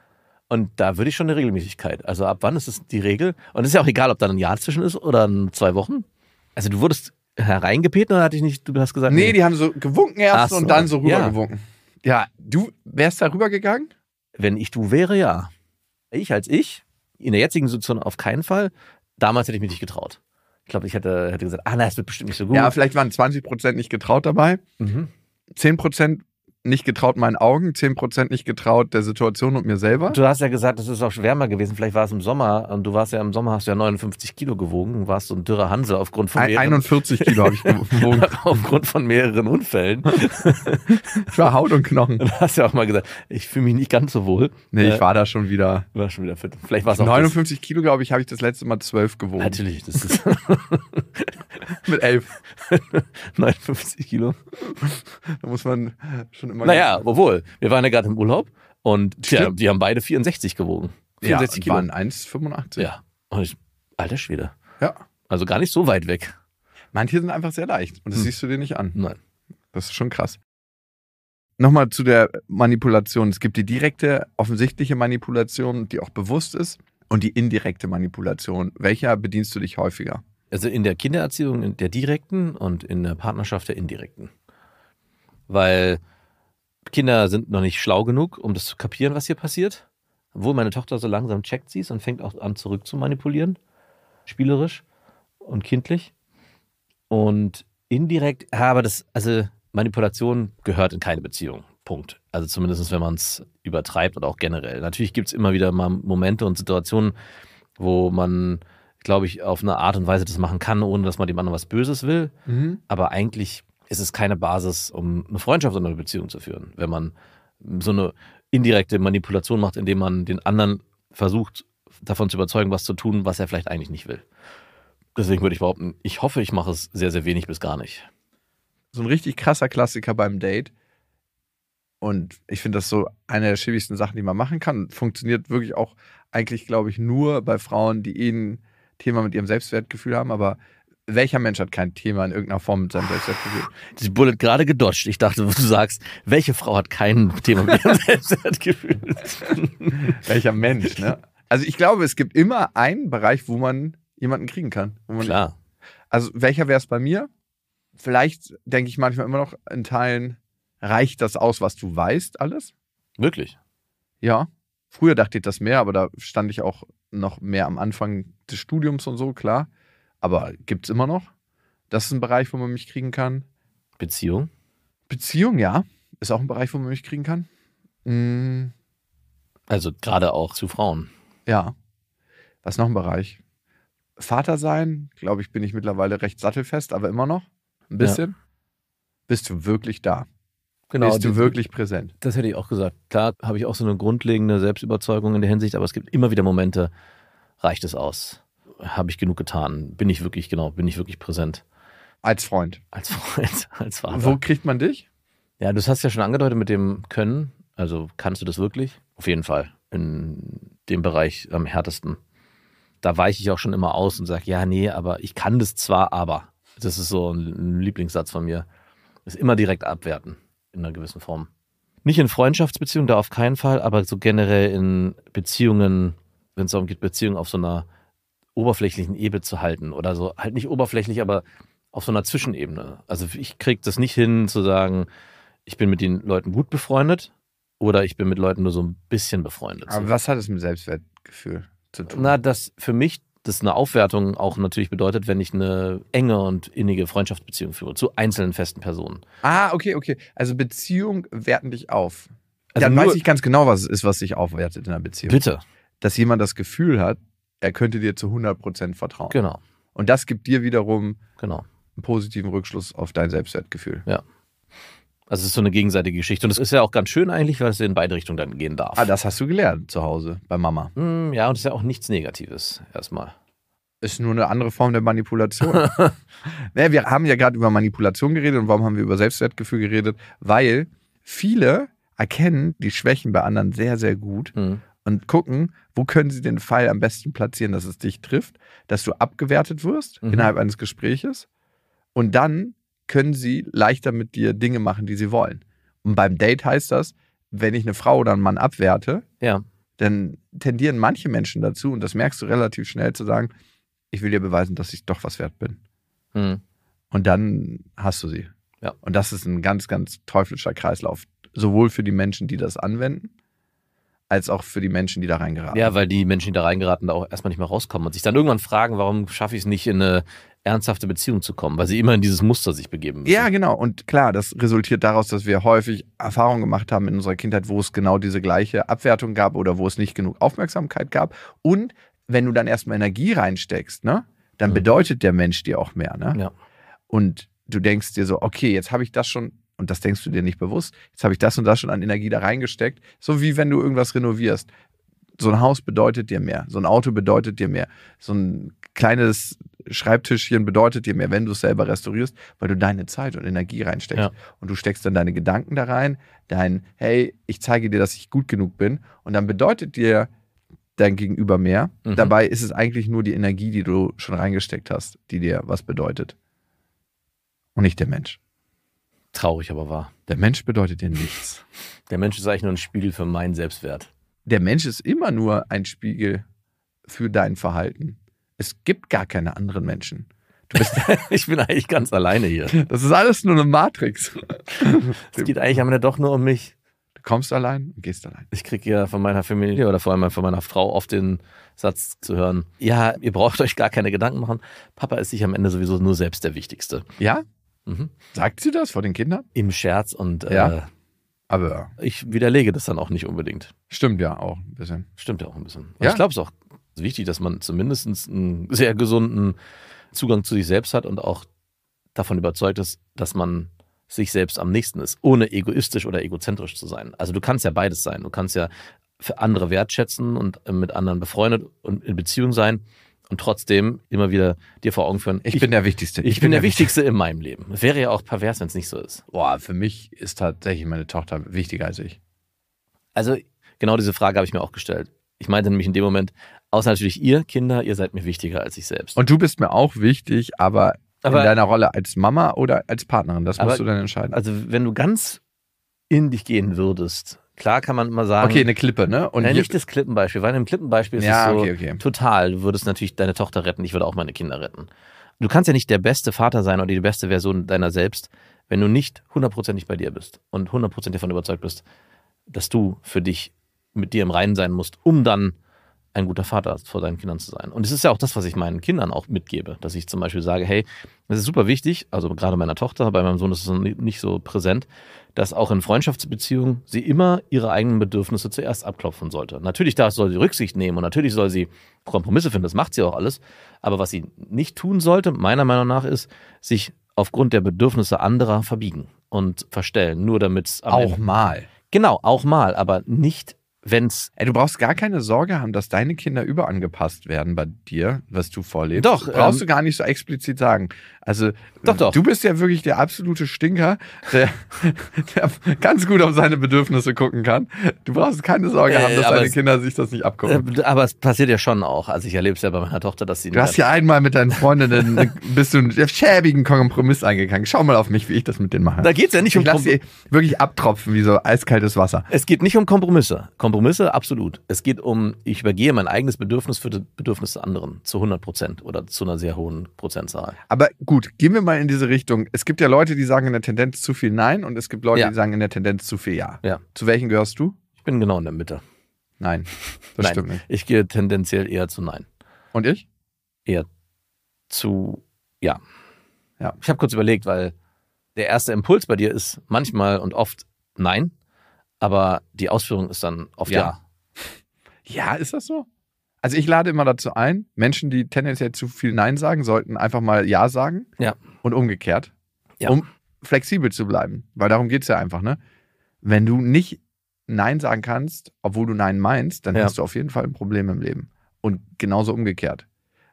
Und da würde ich schon eine Regelmäßigkeit. Also ab wann ist es die Regel? Und es ist ja auch egal, ob da ein Jahr zwischen ist oder zwei Wochen. Also du wurdest hereingepeten oder hatte ich nicht, du hast gesagt. Nee, nee. die haben so gewunken erst so, und dann so rübergewunken. Ja. ja, du wärst da rübergegangen? Wenn ich du wäre, ja. Ich als ich, in der jetzigen Situation auf keinen Fall. Damals hätte ich mich nicht getraut. Ich glaube, ich hätte, hätte gesagt, ah, na, es wird bestimmt nicht so gut. Ja, vielleicht waren 20 Prozent nicht getraut dabei. Mhm. 10 Prozent nicht getraut meinen Augen, 10% nicht getraut der Situation und mir selber. Du hast ja gesagt, es ist auch wärmer gewesen, vielleicht war es im Sommer und du warst ja im Sommer, hast du ja 59 Kilo gewogen, warst so ein dürrer Hansel aufgrund von mehreren... 41 Kilo habe ich gewogen. aufgrund von mehreren Unfällen. ich war Haut und Knochen. Du hast ja auch mal gesagt, ich fühle mich nicht ganz so wohl. Nee, äh, ich war da schon wieder... War schon wieder fit. Vielleicht war es auch 59 Kilo, glaube ich, habe ich das letzte Mal 12 gewogen. Natürlich, das ist... Mit 11. 59 Kilo. Da muss man schon immer naja, obwohl, wir waren ja gerade im Urlaub und tja, die haben beide 64 gewogen. 64 ja, Kilo. waren 1,85. Ja. Und ich, alter Schwede. Ja. Also gar nicht so weit weg. Manche sind einfach sehr leicht und das hm. siehst du dir nicht an. Nein. Das ist schon krass. Nochmal zu der Manipulation. Es gibt die direkte, offensichtliche Manipulation, die auch bewusst ist, und die indirekte Manipulation. Welcher bedienst du dich häufiger? Also in der Kindererziehung der direkten und in der Partnerschaft der indirekten. Weil Kinder sind noch nicht schlau genug, um das zu kapieren, was hier passiert. Obwohl meine Tochter so langsam checkt sie es und fängt auch an, zurück zu manipulieren. Spielerisch und kindlich. Und indirekt, aber das, also Manipulation gehört in keine Beziehung. Punkt. Also zumindest, wenn man es übertreibt oder auch generell. Natürlich gibt es immer wieder mal Momente und Situationen, wo man, glaube ich, auf eine Art und Weise das machen kann, ohne dass man dem anderen was Böses will. Mhm. Aber eigentlich ist es keine Basis, um eine Freundschaft oder eine Beziehung zu führen, wenn man so eine indirekte Manipulation macht, indem man den anderen versucht, davon zu überzeugen, was zu tun, was er vielleicht eigentlich nicht will. Deswegen würde ich behaupten, ich hoffe, ich mache es sehr, sehr wenig bis gar nicht. So ein richtig krasser Klassiker beim Date. Und ich finde das so eine der schäbigsten Sachen, die man machen kann. Funktioniert wirklich auch eigentlich, glaube ich, nur bei Frauen, die eh ein Thema mit ihrem Selbstwertgefühl haben. Aber welcher Mensch hat kein Thema in irgendeiner Form mit seinem Selbstwertgefühl? Die Bullet gerade gedodged. Ich dachte, du sagst, welche Frau hat kein Thema mit ihrem Selbstwertgefühl? welcher Mensch, ne? Also ich glaube, es gibt immer einen Bereich, wo man jemanden kriegen kann. Klar. Also welcher wäre es bei mir? Vielleicht denke ich manchmal immer noch in Teilen, reicht das aus, was du weißt, alles? Wirklich? Ja. Früher dachte ich das mehr, aber da stand ich auch noch mehr am Anfang des Studiums und so, klar. Aber gibt es immer noch? Das ist ein Bereich, wo man mich kriegen kann. Beziehung? Beziehung, ja. Ist auch ein Bereich, wo man mich kriegen kann. Mhm. Also gerade auch zu Frauen. Ja. Was noch ein Bereich? Vater sein, glaube ich, bin ich mittlerweile recht sattelfest, aber immer noch. Ein bisschen. Ja. Bist du wirklich da? Genau, bist du wirklich präsent. Das hätte ich auch gesagt. Klar habe ich auch so eine grundlegende Selbstüberzeugung in der Hinsicht, aber es gibt immer wieder Momente, reicht es aus habe ich genug getan? Bin ich wirklich, genau, bin ich wirklich präsent? Als Freund. Als Freund, als Vater. Wo kriegt man dich? Ja, du hast ja schon angedeutet mit dem Können. Also kannst du das wirklich? Auf jeden Fall. In dem Bereich am härtesten. Da weiche ich auch schon immer aus und sage, ja, nee, aber ich kann das zwar, aber. Das ist so ein Lieblingssatz von mir. Ist immer direkt abwerten, in einer gewissen Form. Nicht in Freundschaftsbeziehungen, da auf keinen Fall, aber so generell in Beziehungen, wenn es darum geht, Beziehungen auf so einer oberflächlichen Ebene zu halten oder so, halt nicht oberflächlich, aber auf so einer Zwischenebene. Also ich kriege das nicht hin zu sagen, ich bin mit den Leuten gut befreundet oder ich bin mit Leuten nur so ein bisschen befreundet. Aber was hat es mit Selbstwertgefühl zu tun? Na, dass für mich das eine Aufwertung auch natürlich bedeutet, wenn ich eine enge und innige Freundschaftsbeziehung führe zu einzelnen festen Personen. Ah, okay, okay. Also Beziehung werten dich auf. Also Dann weiß ich ganz genau, was es ist, was sich aufwertet in einer Beziehung. Bitte dass jemand das Gefühl hat, er könnte dir zu 100% vertrauen. Genau. Und das gibt dir wiederum genau. einen positiven Rückschluss auf dein Selbstwertgefühl. Ja. Also es ist so eine gegenseitige Geschichte. Und es ist ja auch ganz schön eigentlich, weil es in beide Richtungen dann gehen darf. Ah, das hast du gelernt zu Hause bei Mama. Mm, ja, und es ist ja auch nichts Negatives erstmal. Ist nur eine andere Form der Manipulation. naja, ne, wir haben ja gerade über Manipulation geredet und warum haben wir über Selbstwertgefühl geredet? Weil viele erkennen die Schwächen bei anderen sehr, sehr gut mhm und gucken, wo können sie den Pfeil am besten platzieren, dass es dich trifft, dass du abgewertet wirst mhm. innerhalb eines Gespräches. Und dann können sie leichter mit dir Dinge machen, die sie wollen. Und beim Date heißt das, wenn ich eine Frau oder einen Mann abwerte, ja. dann tendieren manche Menschen dazu, und das merkst du relativ schnell, zu sagen, ich will dir beweisen, dass ich doch was wert bin. Mhm. Und dann hast du sie. Ja. Und das ist ein ganz, ganz teuflischer Kreislauf. Sowohl für die Menschen, die das anwenden, als auch für die Menschen, die da reingeraten. Ja, weil die Menschen, die da reingeraten, da auch erstmal nicht mehr rauskommen und sich dann irgendwann fragen, warum schaffe ich es nicht, in eine ernsthafte Beziehung zu kommen, weil sie immer in dieses Muster sich begeben müssen. Ja, genau. Und klar, das resultiert daraus, dass wir häufig Erfahrungen gemacht haben in unserer Kindheit, wo es genau diese gleiche Abwertung gab oder wo es nicht genug Aufmerksamkeit gab. Und wenn du dann erstmal Energie reinsteckst, ne, dann mhm. bedeutet der Mensch dir auch mehr. Ne? Ja. Und du denkst dir so, okay, jetzt habe ich das schon und das denkst du dir nicht bewusst, jetzt habe ich das und das schon an Energie da reingesteckt. So wie wenn du irgendwas renovierst. So ein Haus bedeutet dir mehr, so ein Auto bedeutet dir mehr, so ein kleines Schreibtischchen bedeutet dir mehr, wenn du es selber restaurierst, weil du deine Zeit und Energie reinsteckst. Ja. Und du steckst dann deine Gedanken da rein, dein, hey, ich zeige dir, dass ich gut genug bin. Und dann bedeutet dir dein Gegenüber mehr. Mhm. Dabei ist es eigentlich nur die Energie, die du schon reingesteckt hast, die dir was bedeutet. Und nicht der Mensch. Traurig aber wahr. Der Mensch bedeutet dir nichts. Der Mensch ist eigentlich nur ein Spiegel für meinen Selbstwert. Der Mensch ist immer nur ein Spiegel für dein Verhalten. Es gibt gar keine anderen Menschen. Bist, ich bin eigentlich ganz alleine hier. Das ist alles nur eine Matrix. es geht eigentlich am Ende doch nur um mich. Du kommst allein und gehst allein. Ich kriege ja von meiner Familie oder vor allem von meiner Frau oft den Satz zu hören: Ja, ihr braucht euch gar keine Gedanken machen. Papa ist sich am Ende sowieso nur selbst der Wichtigste. Ja? Mhm. Sagt sie das vor den Kindern? Im Scherz und äh, ja. Aber ich widerlege das dann auch nicht unbedingt. Stimmt ja auch ein bisschen. Stimmt ja auch ein bisschen. Ja? Ich glaube es auch wichtig, dass man zumindest einen sehr gesunden Zugang zu sich selbst hat und auch davon überzeugt ist, dass man sich selbst am nächsten ist, ohne egoistisch oder egozentrisch zu sein. Also du kannst ja beides sein. Du kannst ja für andere wertschätzen und mit anderen befreundet und in Beziehung sein und trotzdem immer wieder dir vor Augen führen. Ich, ich bin der Wichtigste. Ich, ich bin, bin der, der Wichtigste in meinem Leben. Das wäre ja auch pervers, wenn es nicht so ist. Boah, für mich ist tatsächlich meine Tochter wichtiger als ich. Also, genau diese Frage habe ich mir auch gestellt. Ich meinte nämlich in dem Moment, außer natürlich ihr Kinder, ihr seid mir wichtiger als ich selbst. Und du bist mir auch wichtig, aber, aber in deiner Rolle als Mama oder als Partnerin, das musst du dann entscheiden. Also, wenn du ganz in dich gehen würdest, Klar kann man immer sagen. Okay, eine Klippe, ne? Und ja, nicht das Klippenbeispiel, weil im Klippenbeispiel ist ja, es so okay, okay. total. Du würdest natürlich deine Tochter retten, ich würde auch meine Kinder retten. Du kannst ja nicht der beste Vater sein oder die beste Version deiner selbst, wenn du nicht hundertprozentig bei dir bist und hundertprozentig davon überzeugt bist, dass du für dich mit dir im Reinen sein musst, um dann ein guter Vater vor seinen Kindern zu sein. Und es ist ja auch das, was ich meinen Kindern auch mitgebe, dass ich zum Beispiel sage, hey, es ist super wichtig, also gerade meiner Tochter, bei meinem Sohn ist es nicht so präsent, dass auch in Freundschaftsbeziehungen sie immer ihre eigenen Bedürfnisse zuerst abklopfen sollte. Natürlich da soll sie Rücksicht nehmen und natürlich soll sie Kompromisse finden, das macht sie auch alles. Aber was sie nicht tun sollte, meiner Meinung nach, ist, sich aufgrund der Bedürfnisse anderer verbiegen und verstellen, nur damit es Auch Ende mal. Genau, auch mal, aber nicht wenn's. Ey, äh, du brauchst gar keine Sorge haben, dass deine Kinder überangepasst werden bei dir, was du vorlebst. Doch. Brauchst ähm, du gar nicht so explizit sagen. Also, doch, doch. du bist ja wirklich der absolute Stinker, der, der ganz gut auf seine Bedürfnisse gucken kann. Du brauchst keine Sorge äh, haben, dass äh, deine es, Kinder sich das nicht abgucken. Äh, aber es passiert ja schon auch. Also, ich erlebe es ja bei meiner Tochter, dass sie. Du hast ja einmal mit deinen Freundinnen bist du einen schäbigen Kompromiss eingegangen. Schau mal auf mich, wie ich das mit denen mache. Da geht es ja nicht ich um Kompromisse. wirklich abtropfen wie so eiskaltes Wasser. Es geht nicht um Kompromisse. Kompromisse Kompromisse, absolut. Es geht um, ich übergehe mein eigenes Bedürfnis für das Bedürfnis des anderen zu 100 Prozent oder zu einer sehr hohen Prozentzahl. Aber gut, gehen wir mal in diese Richtung. Es gibt ja Leute, die sagen in der Tendenz zu viel Nein und es gibt Leute, ja. die sagen in der Tendenz zu viel Ja. ja. Zu welchen gehörst du? Ich bin genau in der Mitte. Nein, das Nein. stimmt nicht. Ich gehe tendenziell eher zu Nein. Und ich? Eher zu Ja. Ja. Ich habe kurz überlegt, weil der erste Impuls bei dir ist manchmal und oft Nein aber die Ausführung ist dann oft ja. Ja, ja ist das so? Also ich lade immer dazu ein, Menschen, die tendenziell zu viel Nein sagen, sollten einfach mal Ja sagen ja. und umgekehrt, ja. um flexibel zu bleiben. Weil darum geht es ja einfach, ne? Wenn du nicht Nein sagen kannst, obwohl du Nein meinst, dann ja. hast du auf jeden Fall ein Problem im Leben. Und genauso umgekehrt.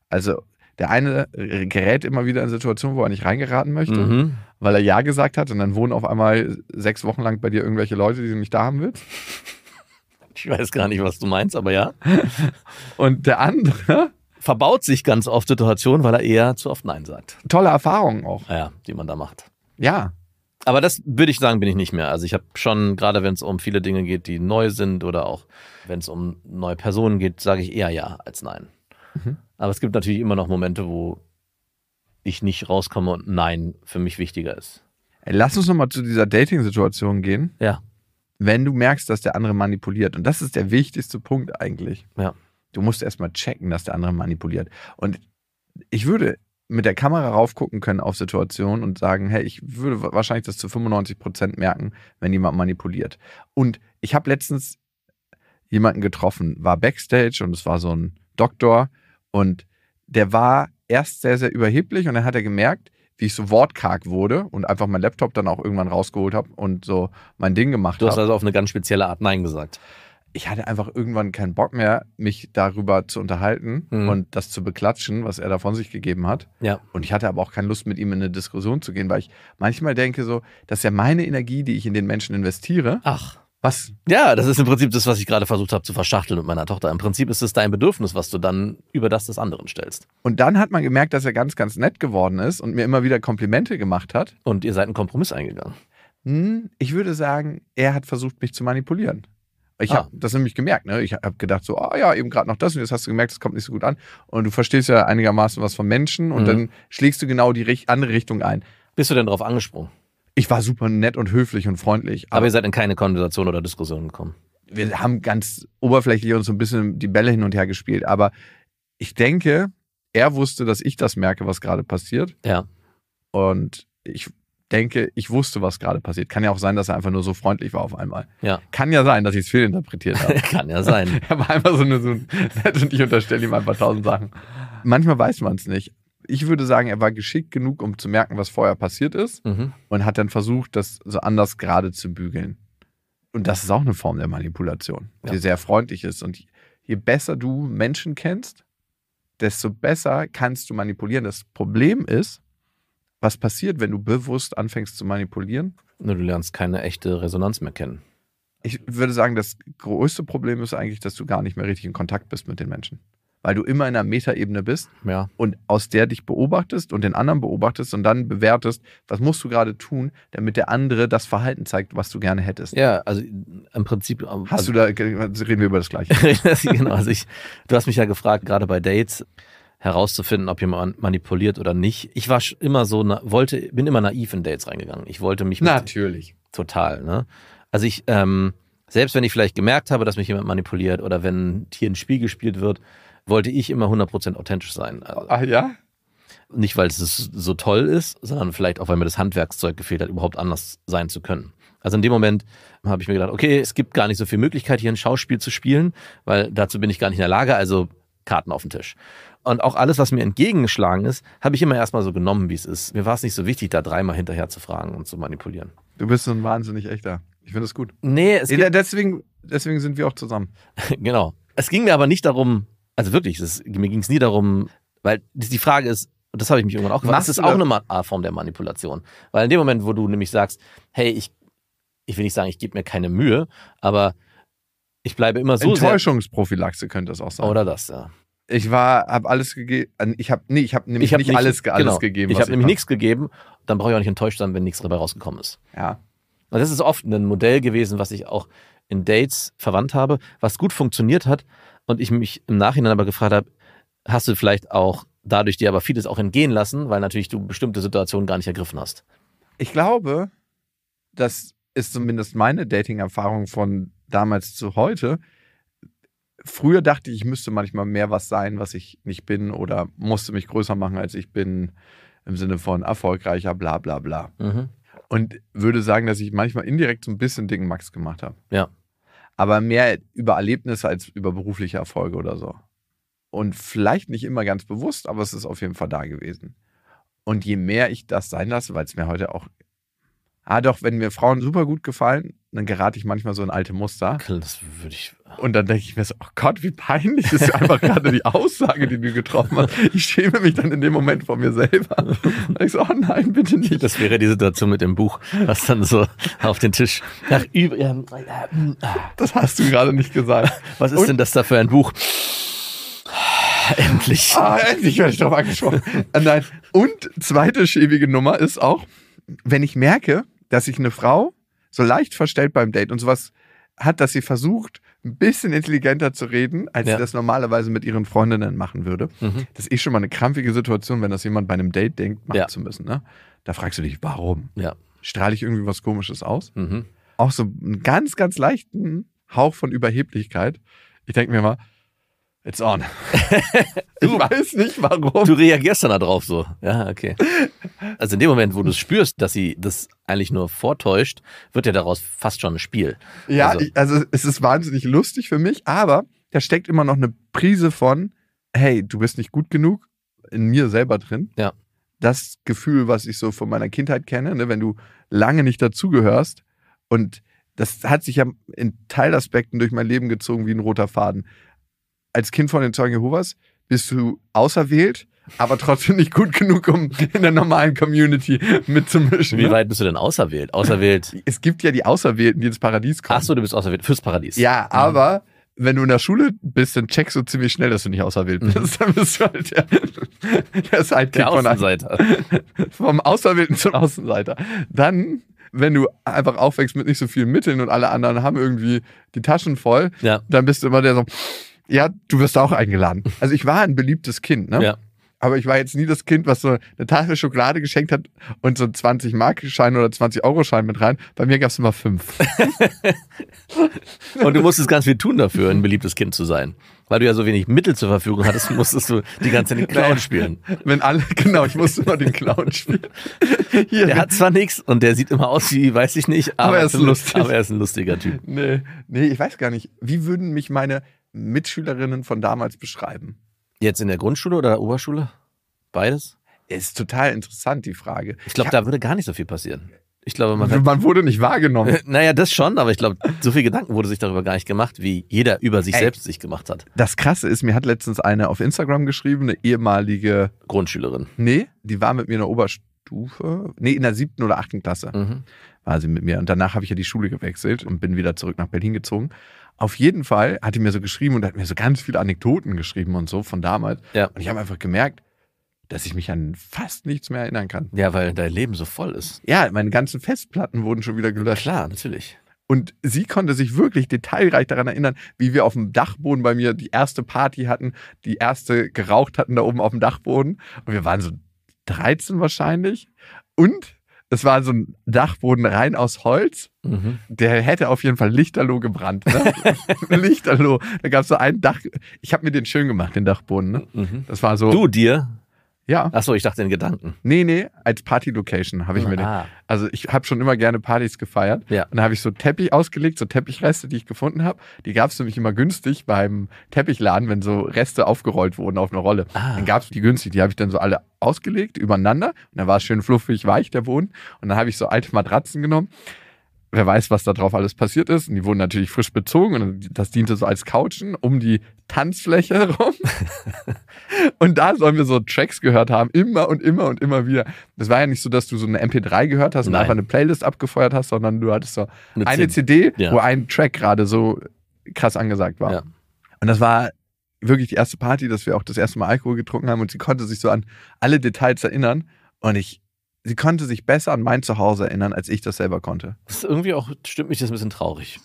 Also der eine äh, gerät immer wieder in Situationen, wo er nicht reingeraten möchte, mhm. weil er Ja gesagt hat und dann wohnen auf einmal sechs Wochen lang bei dir irgendwelche Leute, die du nicht da haben willst. Ich weiß gar nicht, was du meinst, aber ja. Und der andere verbaut sich ganz oft Situationen, weil er eher zu oft Nein sagt. Tolle Erfahrungen auch. Ja, die man da macht. Ja. Aber das würde ich sagen, bin ich nicht mehr. Also ich habe schon, gerade wenn es um viele Dinge geht, die neu sind oder auch wenn es um neue Personen geht, sage ich eher ja als nein. Mhm. Aber es gibt natürlich immer noch Momente, wo ich nicht rauskomme und Nein für mich wichtiger ist. Ey, lass uns nochmal zu dieser Dating-Situation gehen. Ja. Wenn du merkst, dass der andere manipuliert. Und das ist der wichtigste Punkt eigentlich. Ja. Du musst erstmal checken, dass der andere manipuliert. Und ich würde mit der Kamera raufgucken können auf Situationen und sagen, hey, ich würde wahrscheinlich das zu 95 Prozent merken, wenn jemand manipuliert. Und ich habe letztens jemanden getroffen, war Backstage und es war so ein Doktor und der war erst sehr, sehr überheblich und dann hat er gemerkt, wie ich so wortkarg wurde und einfach mein Laptop dann auch irgendwann rausgeholt habe und so mein Ding gemacht habe. Du hast hab. also auf eine ganz spezielle Art Nein gesagt. Ich hatte einfach irgendwann keinen Bock mehr, mich darüber zu unterhalten mhm. und das zu beklatschen, was er da von sich gegeben hat. Ja. Und ich hatte aber auch keine Lust, mit ihm in eine Diskussion zu gehen, weil ich manchmal denke so, dass ja meine Energie, die ich in den Menschen investiere, Ach was? Ja, das ist im Prinzip das, was ich gerade versucht habe zu verschachteln mit meiner Tochter. Im Prinzip ist es dein Bedürfnis, was du dann über das des anderen stellst. Und dann hat man gemerkt, dass er ganz, ganz nett geworden ist und mir immer wieder Komplimente gemacht hat. Und ihr seid einen Kompromiss eingegangen. Hm, ich würde sagen, er hat versucht, mich zu manipulieren. Ich ah. habe das nämlich gemerkt. Ne? Ich habe gedacht, so, ah oh, ja, eben gerade noch das und jetzt hast du gemerkt, das kommt nicht so gut an. Und du verstehst ja einigermaßen was von Menschen und mhm. dann schlägst du genau die andere Richtung ein. Bist du denn darauf angesprungen? ich war super nett und höflich und freundlich. Aber, aber ihr seid in keine Konversation oder Diskussion gekommen. Wir haben ganz oberflächlich uns so ein bisschen die Bälle hin und her gespielt, aber ich denke, er wusste, dass ich das merke, was gerade passiert. Ja. Und ich denke, ich wusste, was gerade passiert. Kann ja auch sein, dass er einfach nur so freundlich war auf einmal. Ja. Kann ja sein, dass ich es fehlinterpretiert habe. Kann ja sein. er war einfach so eine so nett und ich unterstelle ihm einfach tausend Sachen. Manchmal weiß man es nicht ich würde sagen, er war geschickt genug, um zu merken, was vorher passiert ist mhm. und hat dann versucht, das so anders gerade zu bügeln. Und das ist auch eine Form der Manipulation, ja. die sehr freundlich ist. Und je besser du Menschen kennst, desto besser kannst du manipulieren. Das Problem ist, was passiert, wenn du bewusst anfängst zu manipulieren? Du lernst keine echte Resonanz mehr kennen. Ich würde sagen, das größte Problem ist eigentlich, dass du gar nicht mehr richtig in Kontakt bist mit den Menschen weil du immer in einer Metaebene bist ja. und aus der dich beobachtest und den anderen beobachtest und dann bewertest, was musst du gerade tun, damit der andere das Verhalten zeigt, was du gerne hättest. Ja, also im Prinzip. Ähm, hast also du da, äh, reden wir über das Gleiche. genau, also ich, du hast mich ja gefragt, gerade bei Dates herauszufinden, ob jemand manipuliert oder nicht. Ich war immer so, wollte, bin immer naiv in Dates reingegangen. Ich wollte mich natürlich total. Ne? Also ich ähm, selbst wenn ich vielleicht gemerkt habe, dass mich jemand manipuliert oder wenn hier ein Spiel gespielt wird, wollte ich immer 100% authentisch sein. Ach also ah, ja? Nicht, weil es so toll ist, sondern vielleicht auch, weil mir das Handwerkszeug gefehlt hat, überhaupt anders sein zu können. Also in dem Moment habe ich mir gedacht, okay, es gibt gar nicht so viel Möglichkeit, hier ein Schauspiel zu spielen, weil dazu bin ich gar nicht in der Lage, also Karten auf den Tisch. Und auch alles, was mir entgegengeschlagen ist, habe ich immer erstmal so genommen, wie es ist. Mir war es nicht so wichtig, da dreimal hinterher zu fragen und zu manipulieren. Du bist so ein wahnsinnig echter. Ich finde es gut. Nee, es nee deswegen, deswegen sind wir auch zusammen. genau. Es ging mir aber nicht darum, also wirklich, das, mir ging es nie darum, weil die Frage ist, und das habe ich mich irgendwann auch gefragt, das ist auch eine Ma ah, Form der Manipulation. Weil in dem Moment, wo du nämlich sagst, hey, ich, ich will nicht sagen, ich gebe mir keine Mühe, aber ich bleibe immer so. Enttäuschungsprophylaxe könnte das auch sein. Oder das, ja. Ich war, habe alles gegeben. Ich habe, nee, ich habe nämlich ich hab nicht, nicht, alles, alles genau. gegeben. Ich habe nämlich nichts gegeben. Dann brauche ich auch nicht enttäuscht sein, wenn nichts dabei rausgekommen ist. Ja. Und das ist oft ein Modell gewesen, was ich auch in Dates verwandt habe, was gut funktioniert hat, und ich mich im Nachhinein aber gefragt habe, hast du vielleicht auch dadurch dir aber vieles auch entgehen lassen, weil natürlich du bestimmte Situationen gar nicht ergriffen hast? Ich glaube, das ist zumindest meine Dating-Erfahrung von damals zu heute. Früher dachte ich, ich müsste manchmal mehr was sein, was ich nicht bin oder musste mich größer machen, als ich bin, im Sinne von erfolgreicher, bla bla bla. Mhm. Und würde sagen, dass ich manchmal indirekt so ein bisschen dicken Max gemacht habe. Ja aber mehr über Erlebnisse als über berufliche Erfolge oder so. Und vielleicht nicht immer ganz bewusst, aber es ist auf jeden Fall da gewesen. Und je mehr ich das sein lasse, weil es mir heute auch ah doch, wenn mir Frauen super gut gefallen, dann gerate ich manchmal so in alte Muster. Das würde ich. Ah. Und dann denke ich mir so, oh Gott, wie peinlich ist einfach gerade die Aussage, die du getroffen hast. Ich schäme mich dann in dem Moment vor mir selber. Und ich so, oh nein, bitte nicht. Das wäre die Situation mit dem Buch, was dann so auf den Tisch nach über. Ähm, äh, ähm, äh. das hast du gerade nicht gesagt. Was ist Und? denn das da für ein Buch? endlich. Ah, endlich werde ich darauf angesprochen. Äh, nein. Und zweite schäbige Nummer ist auch, wenn ich merke, dass sich eine Frau so leicht verstellt beim Date und sowas hat, dass sie versucht, ein bisschen intelligenter zu reden, als ja. sie das normalerweise mit ihren Freundinnen machen würde. Mhm. Das ist eh schon mal eine krampfige Situation, wenn das jemand bei einem Date denkt, machen ja. zu müssen. Ne? Da fragst du dich, warum? Ja. Strahle ich irgendwie was Komisches aus? Mhm. Auch so einen ganz, ganz leichten Hauch von Überheblichkeit. Ich denke mir mal, It's on. ich du, weiß nicht warum. Du reagierst dann darauf so. Ja, okay. Also in dem Moment, wo du spürst, dass sie das eigentlich nur vortäuscht, wird ja daraus fast schon ein Spiel. Ja, also, ich, also es ist wahnsinnig lustig für mich, aber da steckt immer noch eine Prise von, hey, du bist nicht gut genug, in mir selber drin. Ja. Das Gefühl, was ich so von meiner Kindheit kenne, ne, wenn du lange nicht dazugehörst und das hat sich ja in Teilaspekten durch mein Leben gezogen wie ein roter Faden als Kind von den Zeugen Jehovas bist du auserwählt, aber trotzdem nicht gut genug, um in der normalen Community mitzumischen. Wie ne? weit bist du denn auserwählt? Auserwählt. Es gibt ja die Auserwählten, die ins Paradies kommen. Ach so, du bist auserwählt fürs Paradies. Ja, mhm. aber wenn du in der Schule bist, dann checkst du ziemlich schnell, dass du nicht auserwählt mhm. bist. Mhm. Dann bist du halt der, der Sidekick der Außenseiter. Von, vom Auserwählten zum Außenseiter. Dann wenn du einfach aufwächst mit nicht so vielen Mitteln und alle anderen haben irgendwie die Taschen voll, ja. dann bist du immer der so, ja, du wirst auch eingeladen. Also ich war ein beliebtes Kind, ne? Ja. Aber ich war jetzt nie das Kind, was so eine Tafel Schokolade geschenkt hat und so einen 20-Mark-Schein oder 20-Euro-Schein mit rein. Bei mir gab es immer fünf. und du musstest ganz viel tun dafür, ein beliebtes Kind zu sein. Weil du ja so wenig Mittel zur Verfügung hattest, musstest du die ganze Zeit den Clown spielen. Wenn alle, genau, ich musste immer den Clown spielen. Hier. Der hat zwar nichts und der sieht immer aus wie, weiß ich nicht, aber, aber, er, ist lustig. aber er ist ein lustiger Typ. Nee, nee, ich weiß gar nicht. Wie würden mich meine Mitschülerinnen von damals beschreiben? Jetzt in der Grundschule oder der Oberschule? Beides? Ist total interessant, die Frage. Ich glaube, da würde gar nicht so viel passieren. Ich glaube, man, man wurde nicht wahrgenommen. naja, das schon, aber ich glaube, so viel Gedanken wurde sich darüber gar nicht gemacht, wie jeder über sich Ey, selbst sich gemacht hat. Das Krasse ist, mir hat letztens eine auf Instagram geschrieben, eine ehemalige Grundschülerin. Nee, die war mit mir in der Oberstufe, nee, in der siebten oder achten Klasse mhm. war sie mit mir. Und danach habe ich ja die Schule gewechselt und bin wieder zurück nach Berlin gezogen. Auf jeden Fall hat die mir so geschrieben und hat mir so ganz viele Anekdoten geschrieben und so von damals. Ja. Und ich habe einfach gemerkt, dass ich mich an fast nichts mehr erinnern kann. Ja, weil dein Leben so voll ist. Ja, meine ganzen Festplatten wurden schon wieder gelöscht. Klar, natürlich. Und sie konnte sich wirklich detailreich daran erinnern, wie wir auf dem Dachboden bei mir die erste Party hatten, die erste geraucht hatten da oben auf dem Dachboden. Und wir waren so 13 wahrscheinlich. Und das war so ein Dachboden rein aus Holz. Mhm. Der hätte auf jeden Fall lichterloh gebrannt. Ne? lichterloh. Da gab es so ein Dach. Ich habe mir den schön gemacht, den Dachboden. Ne? Mhm. Das war so. Du dir? Ja. Achso, ich dachte in Gedanken. Nee, nee, als Party-Location habe ich ah. mir den. Also ich habe schon immer gerne Partys gefeiert. Ja. Und da habe ich so Teppich ausgelegt, so Teppichreste, die ich gefunden habe. Die gab es nämlich immer günstig beim Teppichladen, wenn so Reste aufgerollt wurden auf einer Rolle. Ah. Dann gab es die günstig, die habe ich dann so alle ausgelegt, übereinander. Und dann war es schön fluffig, weich, der Boden. Und dann habe ich so alte Matratzen genommen wer weiß, was da drauf alles passiert ist. Und die wurden natürlich frisch bezogen und das diente so als Couchen um die Tanzfläche herum. und da sollen wir so Tracks gehört haben, immer und immer und immer wieder. Das war ja nicht so, dass du so eine MP3 gehört hast und einfach eine Playlist abgefeuert hast, sondern du hattest so eine, eine CD, ja. wo ein Track gerade so krass angesagt war. Ja. Und das war wirklich die erste Party, dass wir auch das erste Mal Alkohol getrunken haben und sie konnte sich so an alle Details erinnern. Und ich sie konnte sich besser an mein Zuhause erinnern, als ich das selber konnte. Das ist irgendwie auch, stimmt mich das ein bisschen traurig.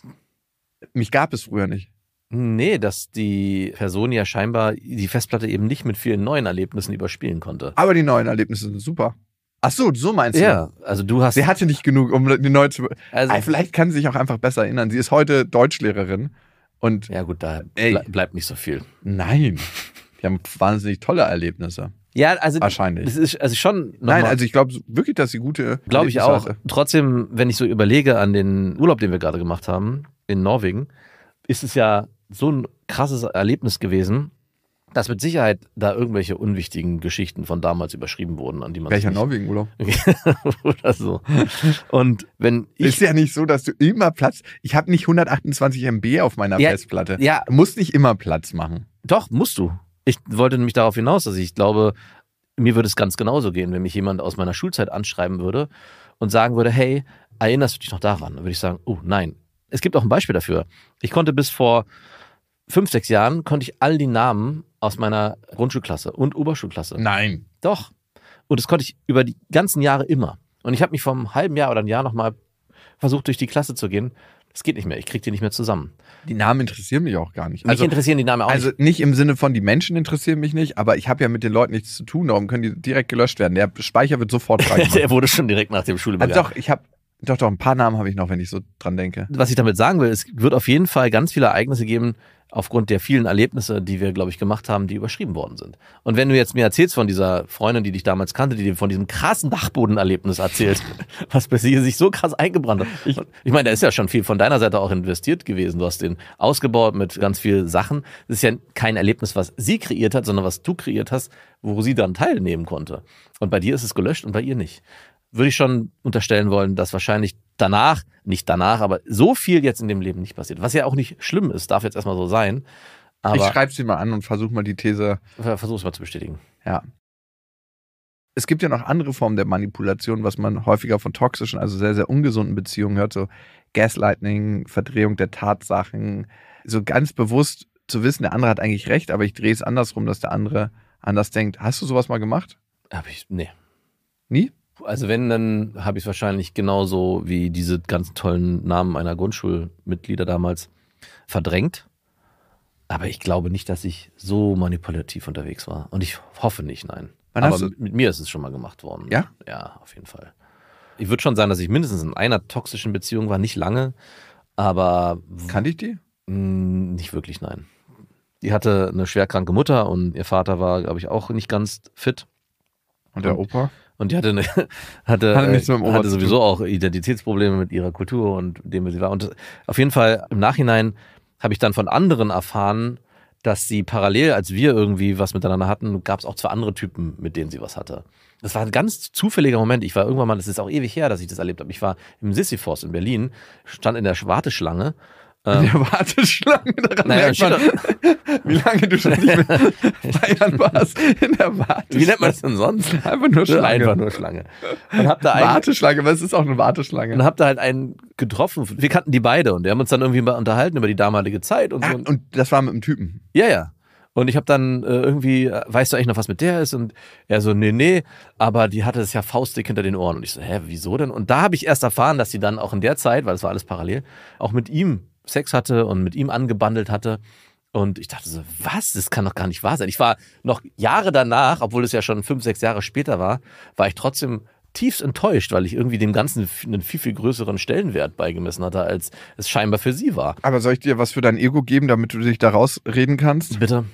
Mich gab es früher nicht. Nee, dass die Person ja scheinbar die Festplatte eben nicht mit vielen neuen Erlebnissen überspielen konnte. Aber die neuen Erlebnisse sind super. Ach so, so meinst du? Ja, also du hast. Sie hatte nicht genug, um die neue zu. Also Ay, vielleicht kann sie sich auch einfach besser erinnern. Sie ist heute Deutschlehrerin und. Ja gut, da ble bleibt nicht so viel. Nein, die haben wahnsinnig tolle Erlebnisse. Ja, also wahrscheinlich. Das ist also schon. Nein, also ich glaube wirklich, dass sie gute. Glaube ich auch. Trotzdem, wenn ich so überlege an den Urlaub, den wir gerade gemacht haben in Norwegen, ist es ja so ein krasses Erlebnis gewesen, dass mit Sicherheit da irgendwelche unwichtigen Geschichten von damals überschrieben wurden, an die man. Welcher Norwegen-Urlaub? Oder so. Und wenn ich. Ist ja nicht so, dass du immer Platz. Ich habe nicht 128 MB auf meiner ja, Festplatte. Ja. Du musst nicht immer Platz machen. Doch, musst du. Ich wollte nämlich darauf hinaus, dass ich glaube, mir würde es ganz genauso gehen, wenn mich jemand aus meiner Schulzeit anschreiben würde und sagen würde, hey, erinnerst du dich noch daran? Dann würde ich sagen, oh nein. Es gibt auch ein Beispiel dafür. Ich konnte bis vor fünf, sechs Jahren, konnte ich all die Namen aus meiner Grundschulklasse und Oberschulklasse. Nein. Doch. Und das konnte ich über die ganzen Jahre immer. Und ich habe mich vor einem halben Jahr oder einem Jahr nochmal versucht durch die Klasse zu gehen. Es geht nicht mehr, ich kriege die nicht mehr zusammen. Die Namen interessieren mich auch gar nicht. Mich also, interessieren die Namen auch also nicht. Also nicht im Sinne von, die Menschen interessieren mich nicht, aber ich habe ja mit den Leuten nichts zu tun, darum können die direkt gelöscht werden. Der Speicher wird sofort frei. Der wurde schon direkt nach dem Schulbegann. Also ah, doch, ich habe doch, doch, ein paar Namen habe ich noch, wenn ich so dran denke. Was ich damit sagen will, es wird auf jeden Fall ganz viele Ereignisse geben, aufgrund der vielen Erlebnisse, die wir, glaube ich, gemacht haben, die überschrieben worden sind. Und wenn du jetzt mir erzählst von dieser Freundin, die dich damals kannte, die dir von diesem krassen Dachbodenerlebnis erzählt, was bei sie sich so krass eingebrannt hat. Ich, ich meine, da ist ja schon viel von deiner Seite auch investiert gewesen. Du hast den ausgebaut mit ganz vielen Sachen. Das ist ja kein Erlebnis, was sie kreiert hat, sondern was du kreiert hast, wo sie dann teilnehmen konnte. Und bei dir ist es gelöscht und bei ihr nicht. Würde ich schon unterstellen wollen, dass wahrscheinlich danach, nicht danach, aber so viel jetzt in dem Leben nicht passiert. Was ja auch nicht schlimm ist, darf jetzt erstmal so sein. Aber ich schreibe sie mal an und versuche mal die These. Versuche es mal zu bestätigen. Ja. Es gibt ja noch andere Formen der Manipulation, was man häufiger von toxischen, also sehr, sehr ungesunden Beziehungen hört, so Gaslighting, Verdrehung der Tatsachen, so ganz bewusst zu wissen, der andere hat eigentlich recht, aber ich drehe es andersrum, dass der andere anders denkt. Hast du sowas mal gemacht? Hab ich, nee. Nie? also wenn, dann habe ich es wahrscheinlich genauso wie diese ganz tollen Namen meiner Grundschulmitglieder damals verdrängt. Aber ich glaube nicht, dass ich so manipulativ unterwegs war. Und ich hoffe nicht, nein. Wann Aber mit, mir ist es schon mal gemacht worden. Ja? Ja, auf jeden Fall. Ich würde schon sagen, dass ich mindestens in einer toxischen Beziehung war, nicht lange, aber. Kannte ich die? nicht wirklich, nein. Die hatte eine schwerkranke Mutter und ihr Vater war, glaube ich, auch nicht ganz fit. Und der Opa? Und die hatte, eine, hatte, hatte, äh, hatte sowieso auch Identitätsprobleme mit ihrer Kultur und dem, wie sie war. Und äh, auf jeden Fall im Nachhinein habe ich dann von anderen erfahren, dass sie parallel, als wir irgendwie was miteinander hatten, gab es auch zwei andere Typen, mit denen sie was hatte. Das war ein ganz zufälliger Moment. Ich war irgendwann mal, das ist auch ewig her, dass ich das erlebt habe. Ich war im Sisyphos in Berlin, stand in der Warteschlange in ähm. der Warteschlange, daran naja, merkt man, wie lange du schon nicht feiern warst in der Warteschlange. Wie nennt man das denn sonst? Einfach nur Schlange. Einfach nur Schlange. Und hab da einen, Warteschlange, aber es ist auch eine Warteschlange. Und hab da halt einen getroffen. Wir kannten die beide und wir haben uns dann irgendwie mal unterhalten über die damalige Zeit und ah, so. Und das war mit einem Typen? Ja, ja. Und ich habe dann äh, irgendwie, äh, weißt du eigentlich noch, was mit der ist? Und er so, nee, nee, aber die hatte es ja faustdick hinter den Ohren. Und ich so, hä, wieso denn? Und da habe ich erst erfahren, dass sie dann auch in der Zeit, weil es war alles parallel, auch mit ihm Sex hatte und mit ihm angebandelt hatte. Und ich dachte so, was? Das kann doch gar nicht wahr sein. Ich war noch Jahre danach, obwohl es ja schon fünf, sechs Jahre später war, war ich trotzdem tiefst enttäuscht, weil ich irgendwie dem Ganzen einen viel, viel größeren Stellenwert beigemessen hatte, als es scheinbar für sie war. Aber soll ich dir was für dein Ego geben, damit du dich da rausreden kannst? Bitte.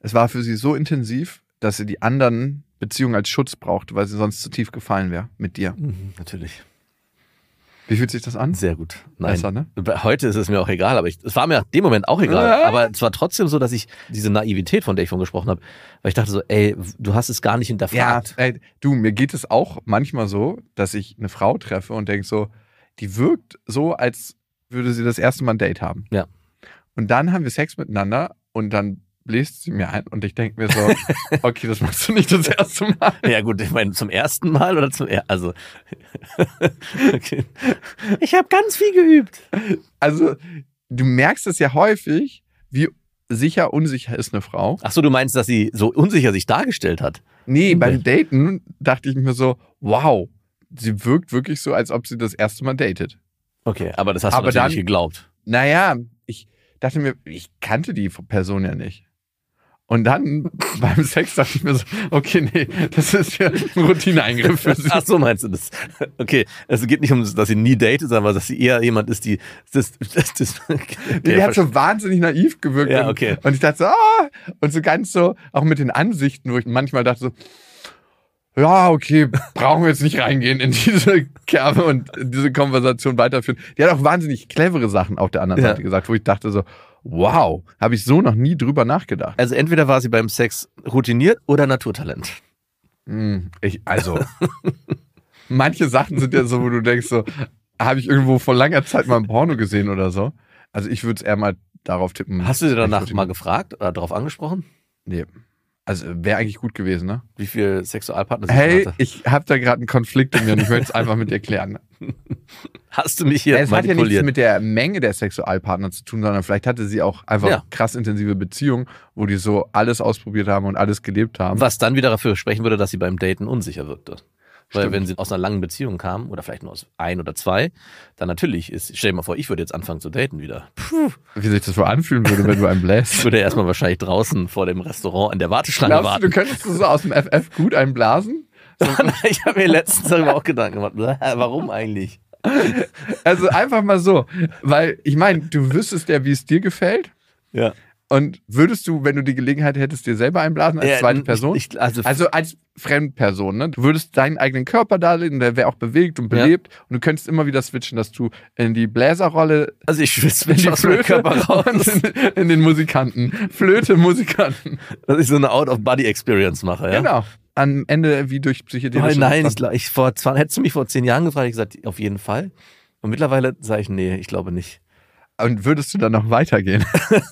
Es war für sie so intensiv, dass sie die anderen Beziehungen als Schutz braucht, weil sie sonst zu tief gefallen wäre mit dir. Mhm, natürlich. Wie fühlt sich das an? Sehr gut. Nein. Besser, ne? Heute ist es mir auch egal, aber ich, es war mir dem Moment auch egal. Äh? Aber es war trotzdem so, dass ich diese Naivität, von der ich von gesprochen habe, weil ich dachte so, ey, du hast es gar nicht hinterfragt. Ja, ey, du, mir geht es auch manchmal so, dass ich eine Frau treffe und denke so, die wirkt so, als würde sie das erste Mal ein Date haben. Ja. Und dann haben wir Sex miteinander und dann bläst sie mir ein und ich denke mir so, okay, das machst du nicht das erste Mal. Ja gut, ich meine zum ersten Mal oder zum er also okay. ich habe ganz viel geübt. Also du merkst es ja häufig, wie sicher unsicher ist eine Frau. Ach so, du meinst, dass sie so unsicher sich dargestellt hat? Nee, mhm. beim Daten dachte ich mir so, wow, sie wirkt wirklich so, als ob sie das erste Mal datet. Okay, aber das hast aber du natürlich dann, nicht geglaubt. Naja, ich dachte mir, ich kannte die Person ja nicht. Und dann beim Sex dachte ich mir so, okay, nee, das ist ja ein Routineeingriff für sie. Ach so, meinst du das? Okay, es also geht nicht um, dass sie nie datet, sondern dass sie eher jemand ist, die... Das, das, das, die hat so wahnsinnig naiv gewirkt. Ja, okay. Und ich dachte so, ah! Und so ganz so, auch mit den Ansichten, wo ich manchmal dachte so, ja, okay, brauchen wir jetzt nicht reingehen in diese Kerbe und diese Konversation weiterführen. Die hat auch wahnsinnig clevere Sachen auf der anderen ja. Seite gesagt, wo ich dachte so, wow, habe ich so noch nie drüber nachgedacht. Also entweder war sie beim Sex routiniert oder Naturtalent. Hm, ich, also, manche Sachen sind ja so, wo du denkst so, habe ich irgendwo vor langer Zeit mal ein Porno gesehen oder so. Also ich würde es eher mal darauf tippen. Hast du sie danach mal gefragt oder darauf angesprochen? Nee. Also wäre eigentlich gut gewesen, ne? Wie viele Sexualpartner sind Hey, hatte? ich habe da gerade einen Konflikt in mir und ich möchte es einfach mit dir klären. Hast du mich hier Es hat ja nichts mit der Menge der Sexualpartner zu tun, sondern vielleicht hatte sie auch einfach ja. krass intensive Beziehungen, wo die so alles ausprobiert haben und alles gelebt haben. Was dann wieder dafür sprechen würde, dass sie beim Daten unsicher wirkte. Weil wenn sie aus einer langen Beziehung kamen oder vielleicht nur aus ein oder zwei, dann natürlich ist, stell dir mal vor, ich würde jetzt anfangen zu daten wieder. Puh. Wie sich das wohl anfühlen würde, wenn du einen bläst. ich würde erstmal wahrscheinlich draußen vor dem Restaurant in der Warteschlange Glaubst warten. Du, du könntest so aus dem FF gut einen einblasen? Oh ich habe mir letztens darüber auch Gedanken gemacht. Warum eigentlich? Also einfach mal so, weil ich meine, du wüsstest ja, wie es dir gefällt. Ja. Und würdest du, wenn du die Gelegenheit hättest, dir selber einblasen als ja, zweite Person? Ich, ich, also, also, als Fremdperson, ne? Du würdest deinen eigenen Körper darlegen, der wäre auch bewegt und belebt ja. und du könntest immer wieder switchen, dass du in die Bläserrolle. Also ich switche aus meinem Körper raus. In, in, den Musikanten. Flöte, Musikanten. Dass ich so eine Out-of-Body-Experience mache, ja? Genau. Am Ende wie durch psychedelische. Oh, nein, ich, ich vor, hättest du mich vor zehn Jahren gefragt, ich gesagt, auf jeden Fall. Und mittlerweile sage ich, nee, ich glaube nicht. Und würdest du dann noch weitergehen?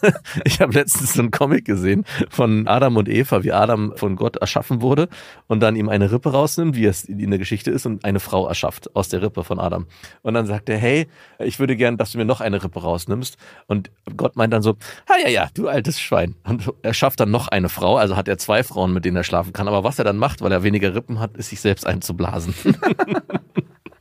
ich habe letztens so einen Comic gesehen von Adam und Eva, wie Adam von Gott erschaffen wurde und dann ihm eine Rippe rausnimmt, wie es in der Geschichte ist, und eine Frau erschafft aus der Rippe von Adam. Und dann sagt er, hey, ich würde gern, dass du mir noch eine Rippe rausnimmst. Und Gott meint dann so, ha, ja, ja, du altes Schwein. Und er schafft dann noch eine Frau, also hat er zwei Frauen, mit denen er schlafen kann. Aber was er dann macht, weil er weniger Rippen hat, ist sich selbst einzublasen.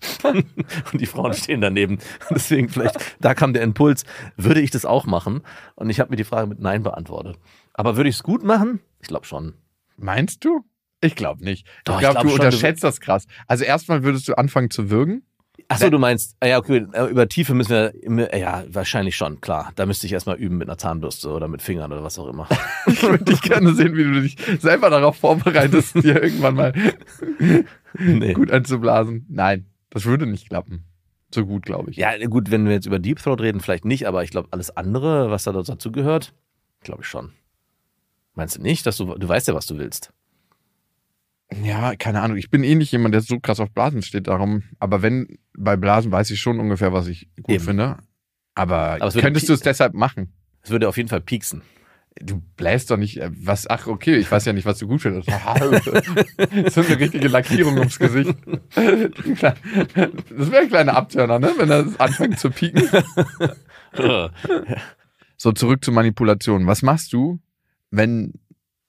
und die Frauen stehen daneben. Deswegen vielleicht, da kam der Impuls, würde ich das auch machen? Und ich habe mir die Frage mit Nein beantwortet. Aber würde ich es gut machen? Ich glaube schon. Meinst du? Ich glaube nicht. Doch, ich glaube, glaub, du schon, unterschätzt du das krass. Also erstmal würdest du anfangen zu würgen. Achso, du meinst, ah ja, okay, äh, über Tiefe müssen wir, äh, ja, wahrscheinlich schon, klar. Da müsste ich erstmal üben mit einer Zahnbürste oder mit Fingern oder was auch immer. ich würde dich gerne sehen, wie du dich selber darauf vorbereitest, dir irgendwann mal nee. gut anzublasen. Nein, das würde nicht klappen. So gut, glaube ich. Ja, gut, wenn wir jetzt über Deep Throat reden, vielleicht nicht, aber ich glaube, alles andere, was da dazu gehört, glaube ich schon. Meinst du nicht, dass du, du weißt ja, was du willst? Ja, keine Ahnung. Ich bin eh nicht jemand, der so krass auf Blasen steht, darum. Aber wenn, bei Blasen weiß ich schon ungefähr, was ich gut Eben. finde. Aber, aber könntest du es deshalb machen? Es würde auf jeden Fall pieksen du bläst doch nicht, äh, was, ach, okay, ich weiß ja nicht, was du gut findest. das ist eine richtige Lackierung ums Gesicht. Das wäre ein kleiner Abtörner, ne, wenn er anfängt zu pieken. So, zurück zur Manipulation. Was machst du, wenn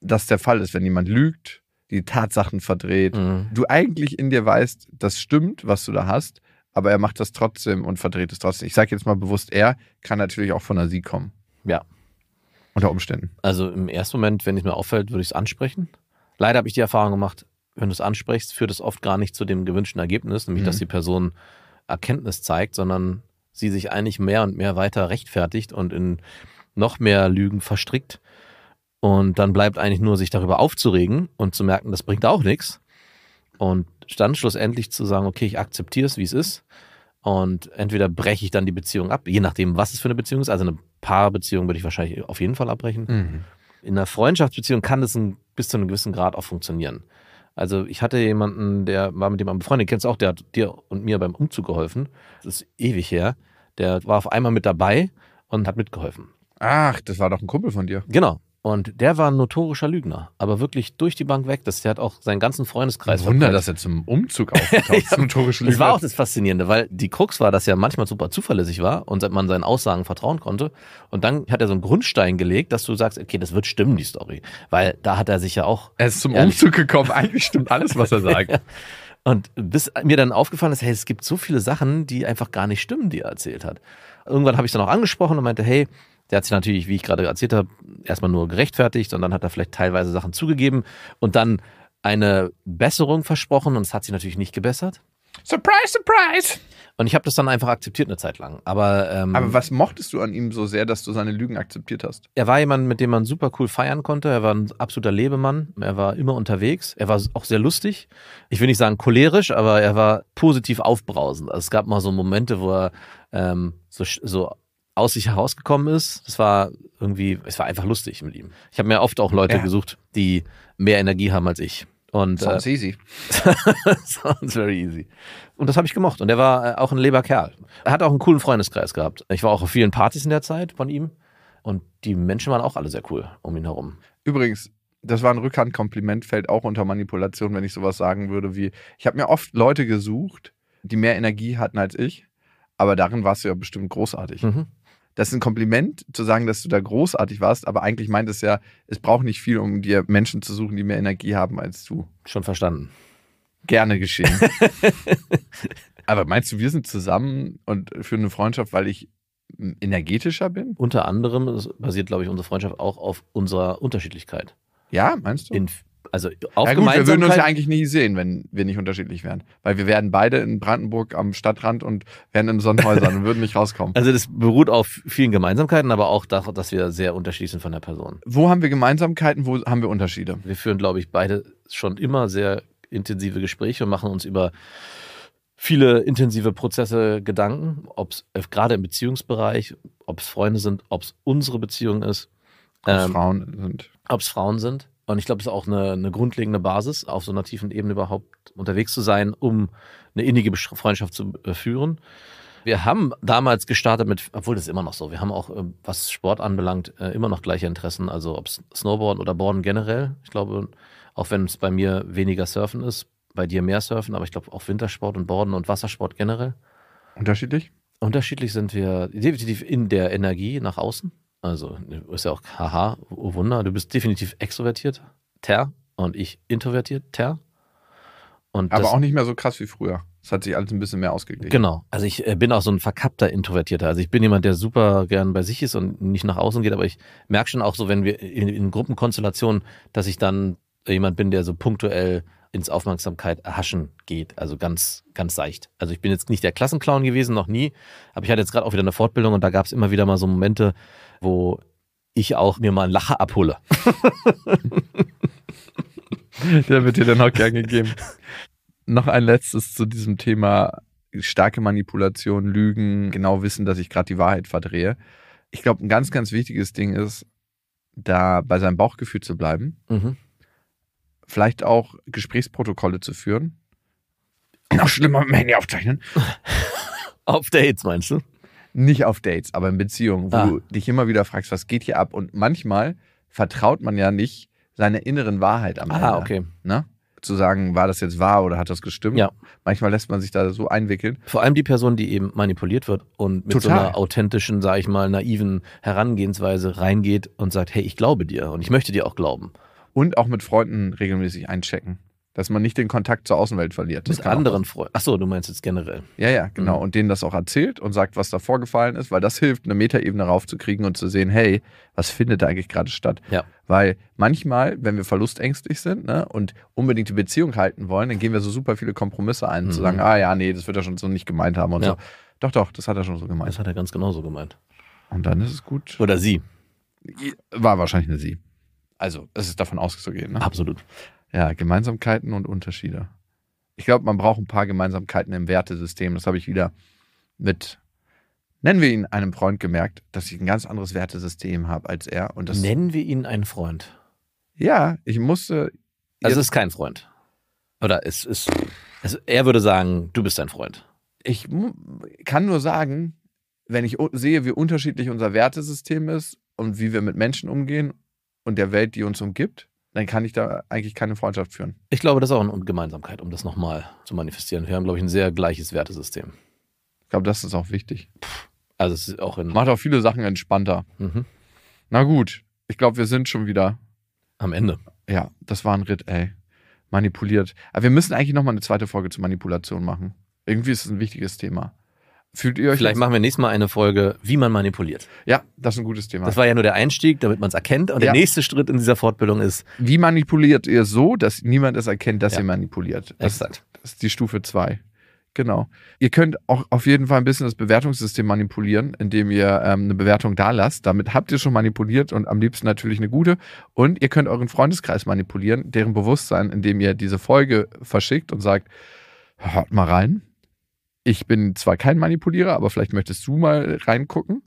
das der Fall ist, wenn jemand lügt, die Tatsachen verdreht, mhm. du eigentlich in dir weißt, das stimmt, was du da hast, aber er macht das trotzdem und verdreht es trotzdem. Ich sage jetzt mal bewusst, er kann natürlich auch von der Sie kommen. Ja. Unter Umständen. Also im ersten Moment, wenn es mir auffällt, würde ich es ansprechen. Leider habe ich die Erfahrung gemacht, wenn du es ansprichst, führt es oft gar nicht zu dem gewünschten Ergebnis, nämlich mhm. dass die Person Erkenntnis zeigt, sondern sie sich eigentlich mehr und mehr weiter rechtfertigt und in noch mehr Lügen verstrickt. Und dann bleibt eigentlich nur, sich darüber aufzuregen und zu merken, das bringt auch nichts. Und dann schlussendlich zu sagen, okay, ich akzeptiere es, wie es ist. Und entweder breche ich dann die Beziehung ab, je nachdem, was es für eine Beziehung ist. Also eine Paarbeziehung würde ich wahrscheinlich auf jeden Fall abbrechen. Mhm. In einer Freundschaftsbeziehung kann das ein, bis zu einem gewissen Grad auch funktionieren. Also ich hatte jemanden, der war mit jemandem befreundet, kennst du auch, der hat dir und mir beim Umzug geholfen. Das ist ewig her. Der war auf einmal mit dabei und hat mitgeholfen. Ach, das war doch ein Kumpel von dir. Genau. Und der war ein notorischer Lügner, aber wirklich durch die Bank weg. Das, der hat auch seinen ganzen Freundeskreis. Wunder, verkauft. dass er zum Umzug aufgetaucht ist. ja, notorische Lügner. Das war auch das Faszinierende, weil die Krux war, dass er manchmal super zuverlässig war und man seinen Aussagen vertrauen konnte. Und dann hat er so einen Grundstein gelegt, dass du sagst, okay, das wird stimmen, die Story. Weil da hat er sich ja auch. Er ist zum Umzug gekommen. Eigentlich stimmt alles, was er sagt. Und bis mir dann aufgefallen ist, hey, es gibt so viele Sachen, die einfach gar nicht stimmen, die er erzählt hat. Irgendwann habe ich dann auch angesprochen und meinte, hey, der hat sich natürlich, wie ich gerade erzählt habe, erstmal nur gerechtfertigt und dann hat er vielleicht teilweise Sachen zugegeben und dann eine Besserung versprochen und es hat sich natürlich nicht gebessert. Surprise, surprise! Und ich habe das dann einfach akzeptiert eine Zeit lang. Aber, ähm, Aber was mochtest du an ihm so sehr, dass du seine Lügen akzeptiert hast? Er war jemand, mit dem man super cool feiern konnte. Er war ein absoluter Lebemann. Er war immer unterwegs. Er war auch sehr lustig. Ich will nicht sagen cholerisch, aber er war positiv aufbrausend. Also es gab mal so Momente, wo er ähm, so, so aus sich herausgekommen ist. Das war irgendwie, es war einfach lustig mit ihm. Ich habe mir oft auch Leute ja. gesucht, die mehr Energie haben als ich. Und, äh, sounds äh, easy. sounds very easy. Und das habe ich gemocht. Und er war äh, auch ein leber Kerl. Er hat auch einen coolen Freundeskreis gehabt. Ich war auch auf vielen Partys in der Zeit von ihm. Und die Menschen waren auch alle sehr cool um ihn herum. Übrigens, das war ein Rückhandkompliment, fällt auch unter Manipulation, wenn ich sowas sagen würde wie, ich habe mir oft Leute gesucht, die mehr Energie hatten als ich, aber darin warst du ja bestimmt großartig. Mhm das ist ein Kompliment, zu sagen, dass du da großartig warst, aber eigentlich meint es ja, es braucht nicht viel, um dir Menschen zu suchen, die mehr Energie haben als du. Schon verstanden. Gerne geschehen. aber meinst du, wir sind zusammen und für eine Freundschaft, weil ich energetischer bin? Unter anderem basiert, glaube ich, unsere Freundschaft auch auf unserer Unterschiedlichkeit. Ja, meinst du? In, also auf ja, gut, Wir würden uns ja eigentlich nie sehen, wenn wir nicht unterschiedlich wären. Weil wir wären beide in Brandenburg am Stadtrand und wären in Sonnenhäusern und würden nicht rauskommen. Also das beruht auf vielen Gemeinsamkeiten, aber auch darauf, dass wir sehr unterschiedlich sind von der Person. Wo haben wir Gemeinsamkeiten, wo haben wir Unterschiede? Wir führen, glaube ich, beide schon immer sehr intensive Gespräche und machen uns über viele intensive Prozesse Gedanken, ob es äh, gerade im Beziehungsbereich, ob es Freunde sind, ob es unsere Beziehung ist. Ob es ähm, Frauen sind. Ob es Frauen sind. Und ich glaube, es ist auch eine, eine, grundlegende Basis, auf so einer tiefen Ebene überhaupt unterwegs zu sein, um eine innige Freundschaft zu äh, führen. Wir haben damals gestartet mit, obwohl das ist immer noch so, wir haben auch, ähm, was Sport anbelangt, äh, immer noch gleiche Interessen, also ob Snowboarden oder Boarden generell. Ich glaube, auch wenn es bei mir weniger Surfen ist, bei dir mehr Surfen, aber ich glaube auch Wintersport und Boarden und Wassersport generell. Unterschiedlich? Unterschiedlich sind wir definitiv in der Energie nach außen. Also ne, ist ja auch, haha, oh Wunder, du bist definitiv extrovertiert, ter, und ich introvertiert, ter. Und Aber das, auch nicht mehr so krass wie früher. Es hat sich alles ein bisschen mehr ausgeglichen. Genau. Also ich äh, bin auch so ein verkappter Introvertierter. Also ich bin jemand, der super gern bei sich ist und nicht nach außen geht, aber ich merke schon auch so, wenn wir in, in Gruppenkonstellationen, dass ich dann jemand bin, der so punktuell ins Aufmerksamkeit erhaschen geht. Also ganz, ganz seicht. Also ich bin jetzt nicht der Klassenclown gewesen, noch nie, aber ich hatte jetzt gerade auch wieder eine Fortbildung und da gab es immer wieder mal so Momente, wo ich auch mir mal einen Lacher abhole. der wird dir dann auch gern gegeben. Noch ein letztes zu diesem Thema starke Manipulation, Lügen, genau wissen, dass ich gerade die Wahrheit verdrehe. Ich glaube, ein ganz, ganz wichtiges Ding ist, da bei seinem Bauchgefühl zu bleiben. Mhm vielleicht auch Gesprächsprotokolle zu führen. Noch schlimmer mit dem Handy aufzeichnen. auf Dates meinst du? Nicht auf Dates, aber in Beziehungen, wo ah. du dich immer wieder fragst, was geht hier ab? Und manchmal vertraut man ja nicht seiner inneren Wahrheit am ah, Ende. Ah, okay. Ne? Zu sagen, war das jetzt wahr oder hat das gestimmt? Ja. Manchmal lässt man sich da so einwickeln. Vor allem die Person, die eben manipuliert wird und mit Total. so einer authentischen, sag ich mal, naiven Herangehensweise reingeht und sagt, hey, ich glaube dir und ich möchte dir auch glauben. Und auch mit Freunden regelmäßig einchecken. Dass man nicht den Kontakt zur Außenwelt verliert. Das mit anderen Freunden. Achso, du meinst jetzt generell. Ja, ja, genau. Mhm. Und denen das auch erzählt und sagt, was da vorgefallen ist, weil das hilft, eine Metaebene raufzukriegen und zu sehen, hey, was findet da eigentlich gerade statt? Ja. Weil manchmal, wenn wir verlustängstlich sind ne, und unbedingt die Beziehung halten wollen, dann gehen wir so super viele Kompromisse ein, mhm. zu sagen, ah ja, nee, das wird er schon so nicht gemeint haben und ja. so. Doch, doch, das hat er schon so gemeint. Das hat er ganz genau so gemeint. Und dann ist es gut. Oder sie. War wahrscheinlich eine sie. Also, es ist davon auszugehen. Ne? Absolut. Ja, Gemeinsamkeiten und Unterschiede. Ich glaube, man braucht ein paar Gemeinsamkeiten im Wertesystem. Das habe ich wieder mit, nennen wir ihn einem Freund gemerkt, dass ich ein ganz anderes Wertesystem habe als er. Und das nennen wir ihn einen Freund. Ja, ich musste. Also es ist kein Freund. Oder es ist. Also er würde sagen, du bist ein Freund. Ich kann nur sagen, wenn ich sehe, wie unterschiedlich unser Wertesystem ist und wie wir mit Menschen umgehen und der Welt, die uns umgibt, dann kann ich da eigentlich keine Freundschaft führen. Ich glaube, das ist auch eine Gemeinsamkeit, um das nochmal zu manifestieren. Wir haben, glaube ich, ein sehr gleiches Wertesystem. Ich glaube, das ist auch wichtig. Also es ist auch Macht auch viele Sachen entspannter. Mhm. Na gut, ich glaube, wir sind schon wieder am Ende. Ja, das war ein Ritt, ey. Manipuliert. Aber wir müssen eigentlich nochmal eine zweite Folge zur Manipulation machen. Irgendwie ist es ein wichtiges Thema. Fühlt ihr euch Vielleicht machen wir nächstes Mal eine Folge, wie man manipuliert. Ja, das ist ein gutes Thema. Das war ja nur der Einstieg, damit man es erkennt. Und ja. der nächste Schritt in dieser Fortbildung ist. Wie manipuliert ihr so, dass niemand es erkennt, dass ja. ihr manipuliert? Das, Exakt. das ist die Stufe 2. Genau. Ihr könnt auch auf jeden Fall ein bisschen das Bewertungssystem manipulieren, indem ihr ähm, eine Bewertung da lasst. Damit habt ihr schon manipuliert und am liebsten natürlich eine gute. Und ihr könnt euren Freundeskreis manipulieren, deren Bewusstsein, indem ihr diese Folge verschickt und sagt, hört mal rein, ich bin zwar kein Manipulierer, aber vielleicht möchtest du mal reingucken.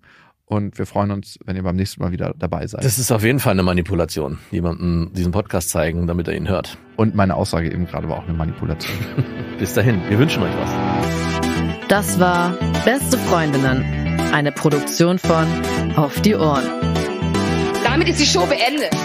Und wir freuen uns, wenn ihr beim nächsten Mal wieder dabei seid. Das ist auf jeden Fall eine Manipulation. Jemandem diesen Podcast zeigen, damit er ihn hört. Und meine Aussage eben gerade war auch eine Manipulation. Bis dahin, wir wünschen euch was. Das war Beste Freundinnen. Eine Produktion von Auf die Ohren. Damit ist die Show beendet.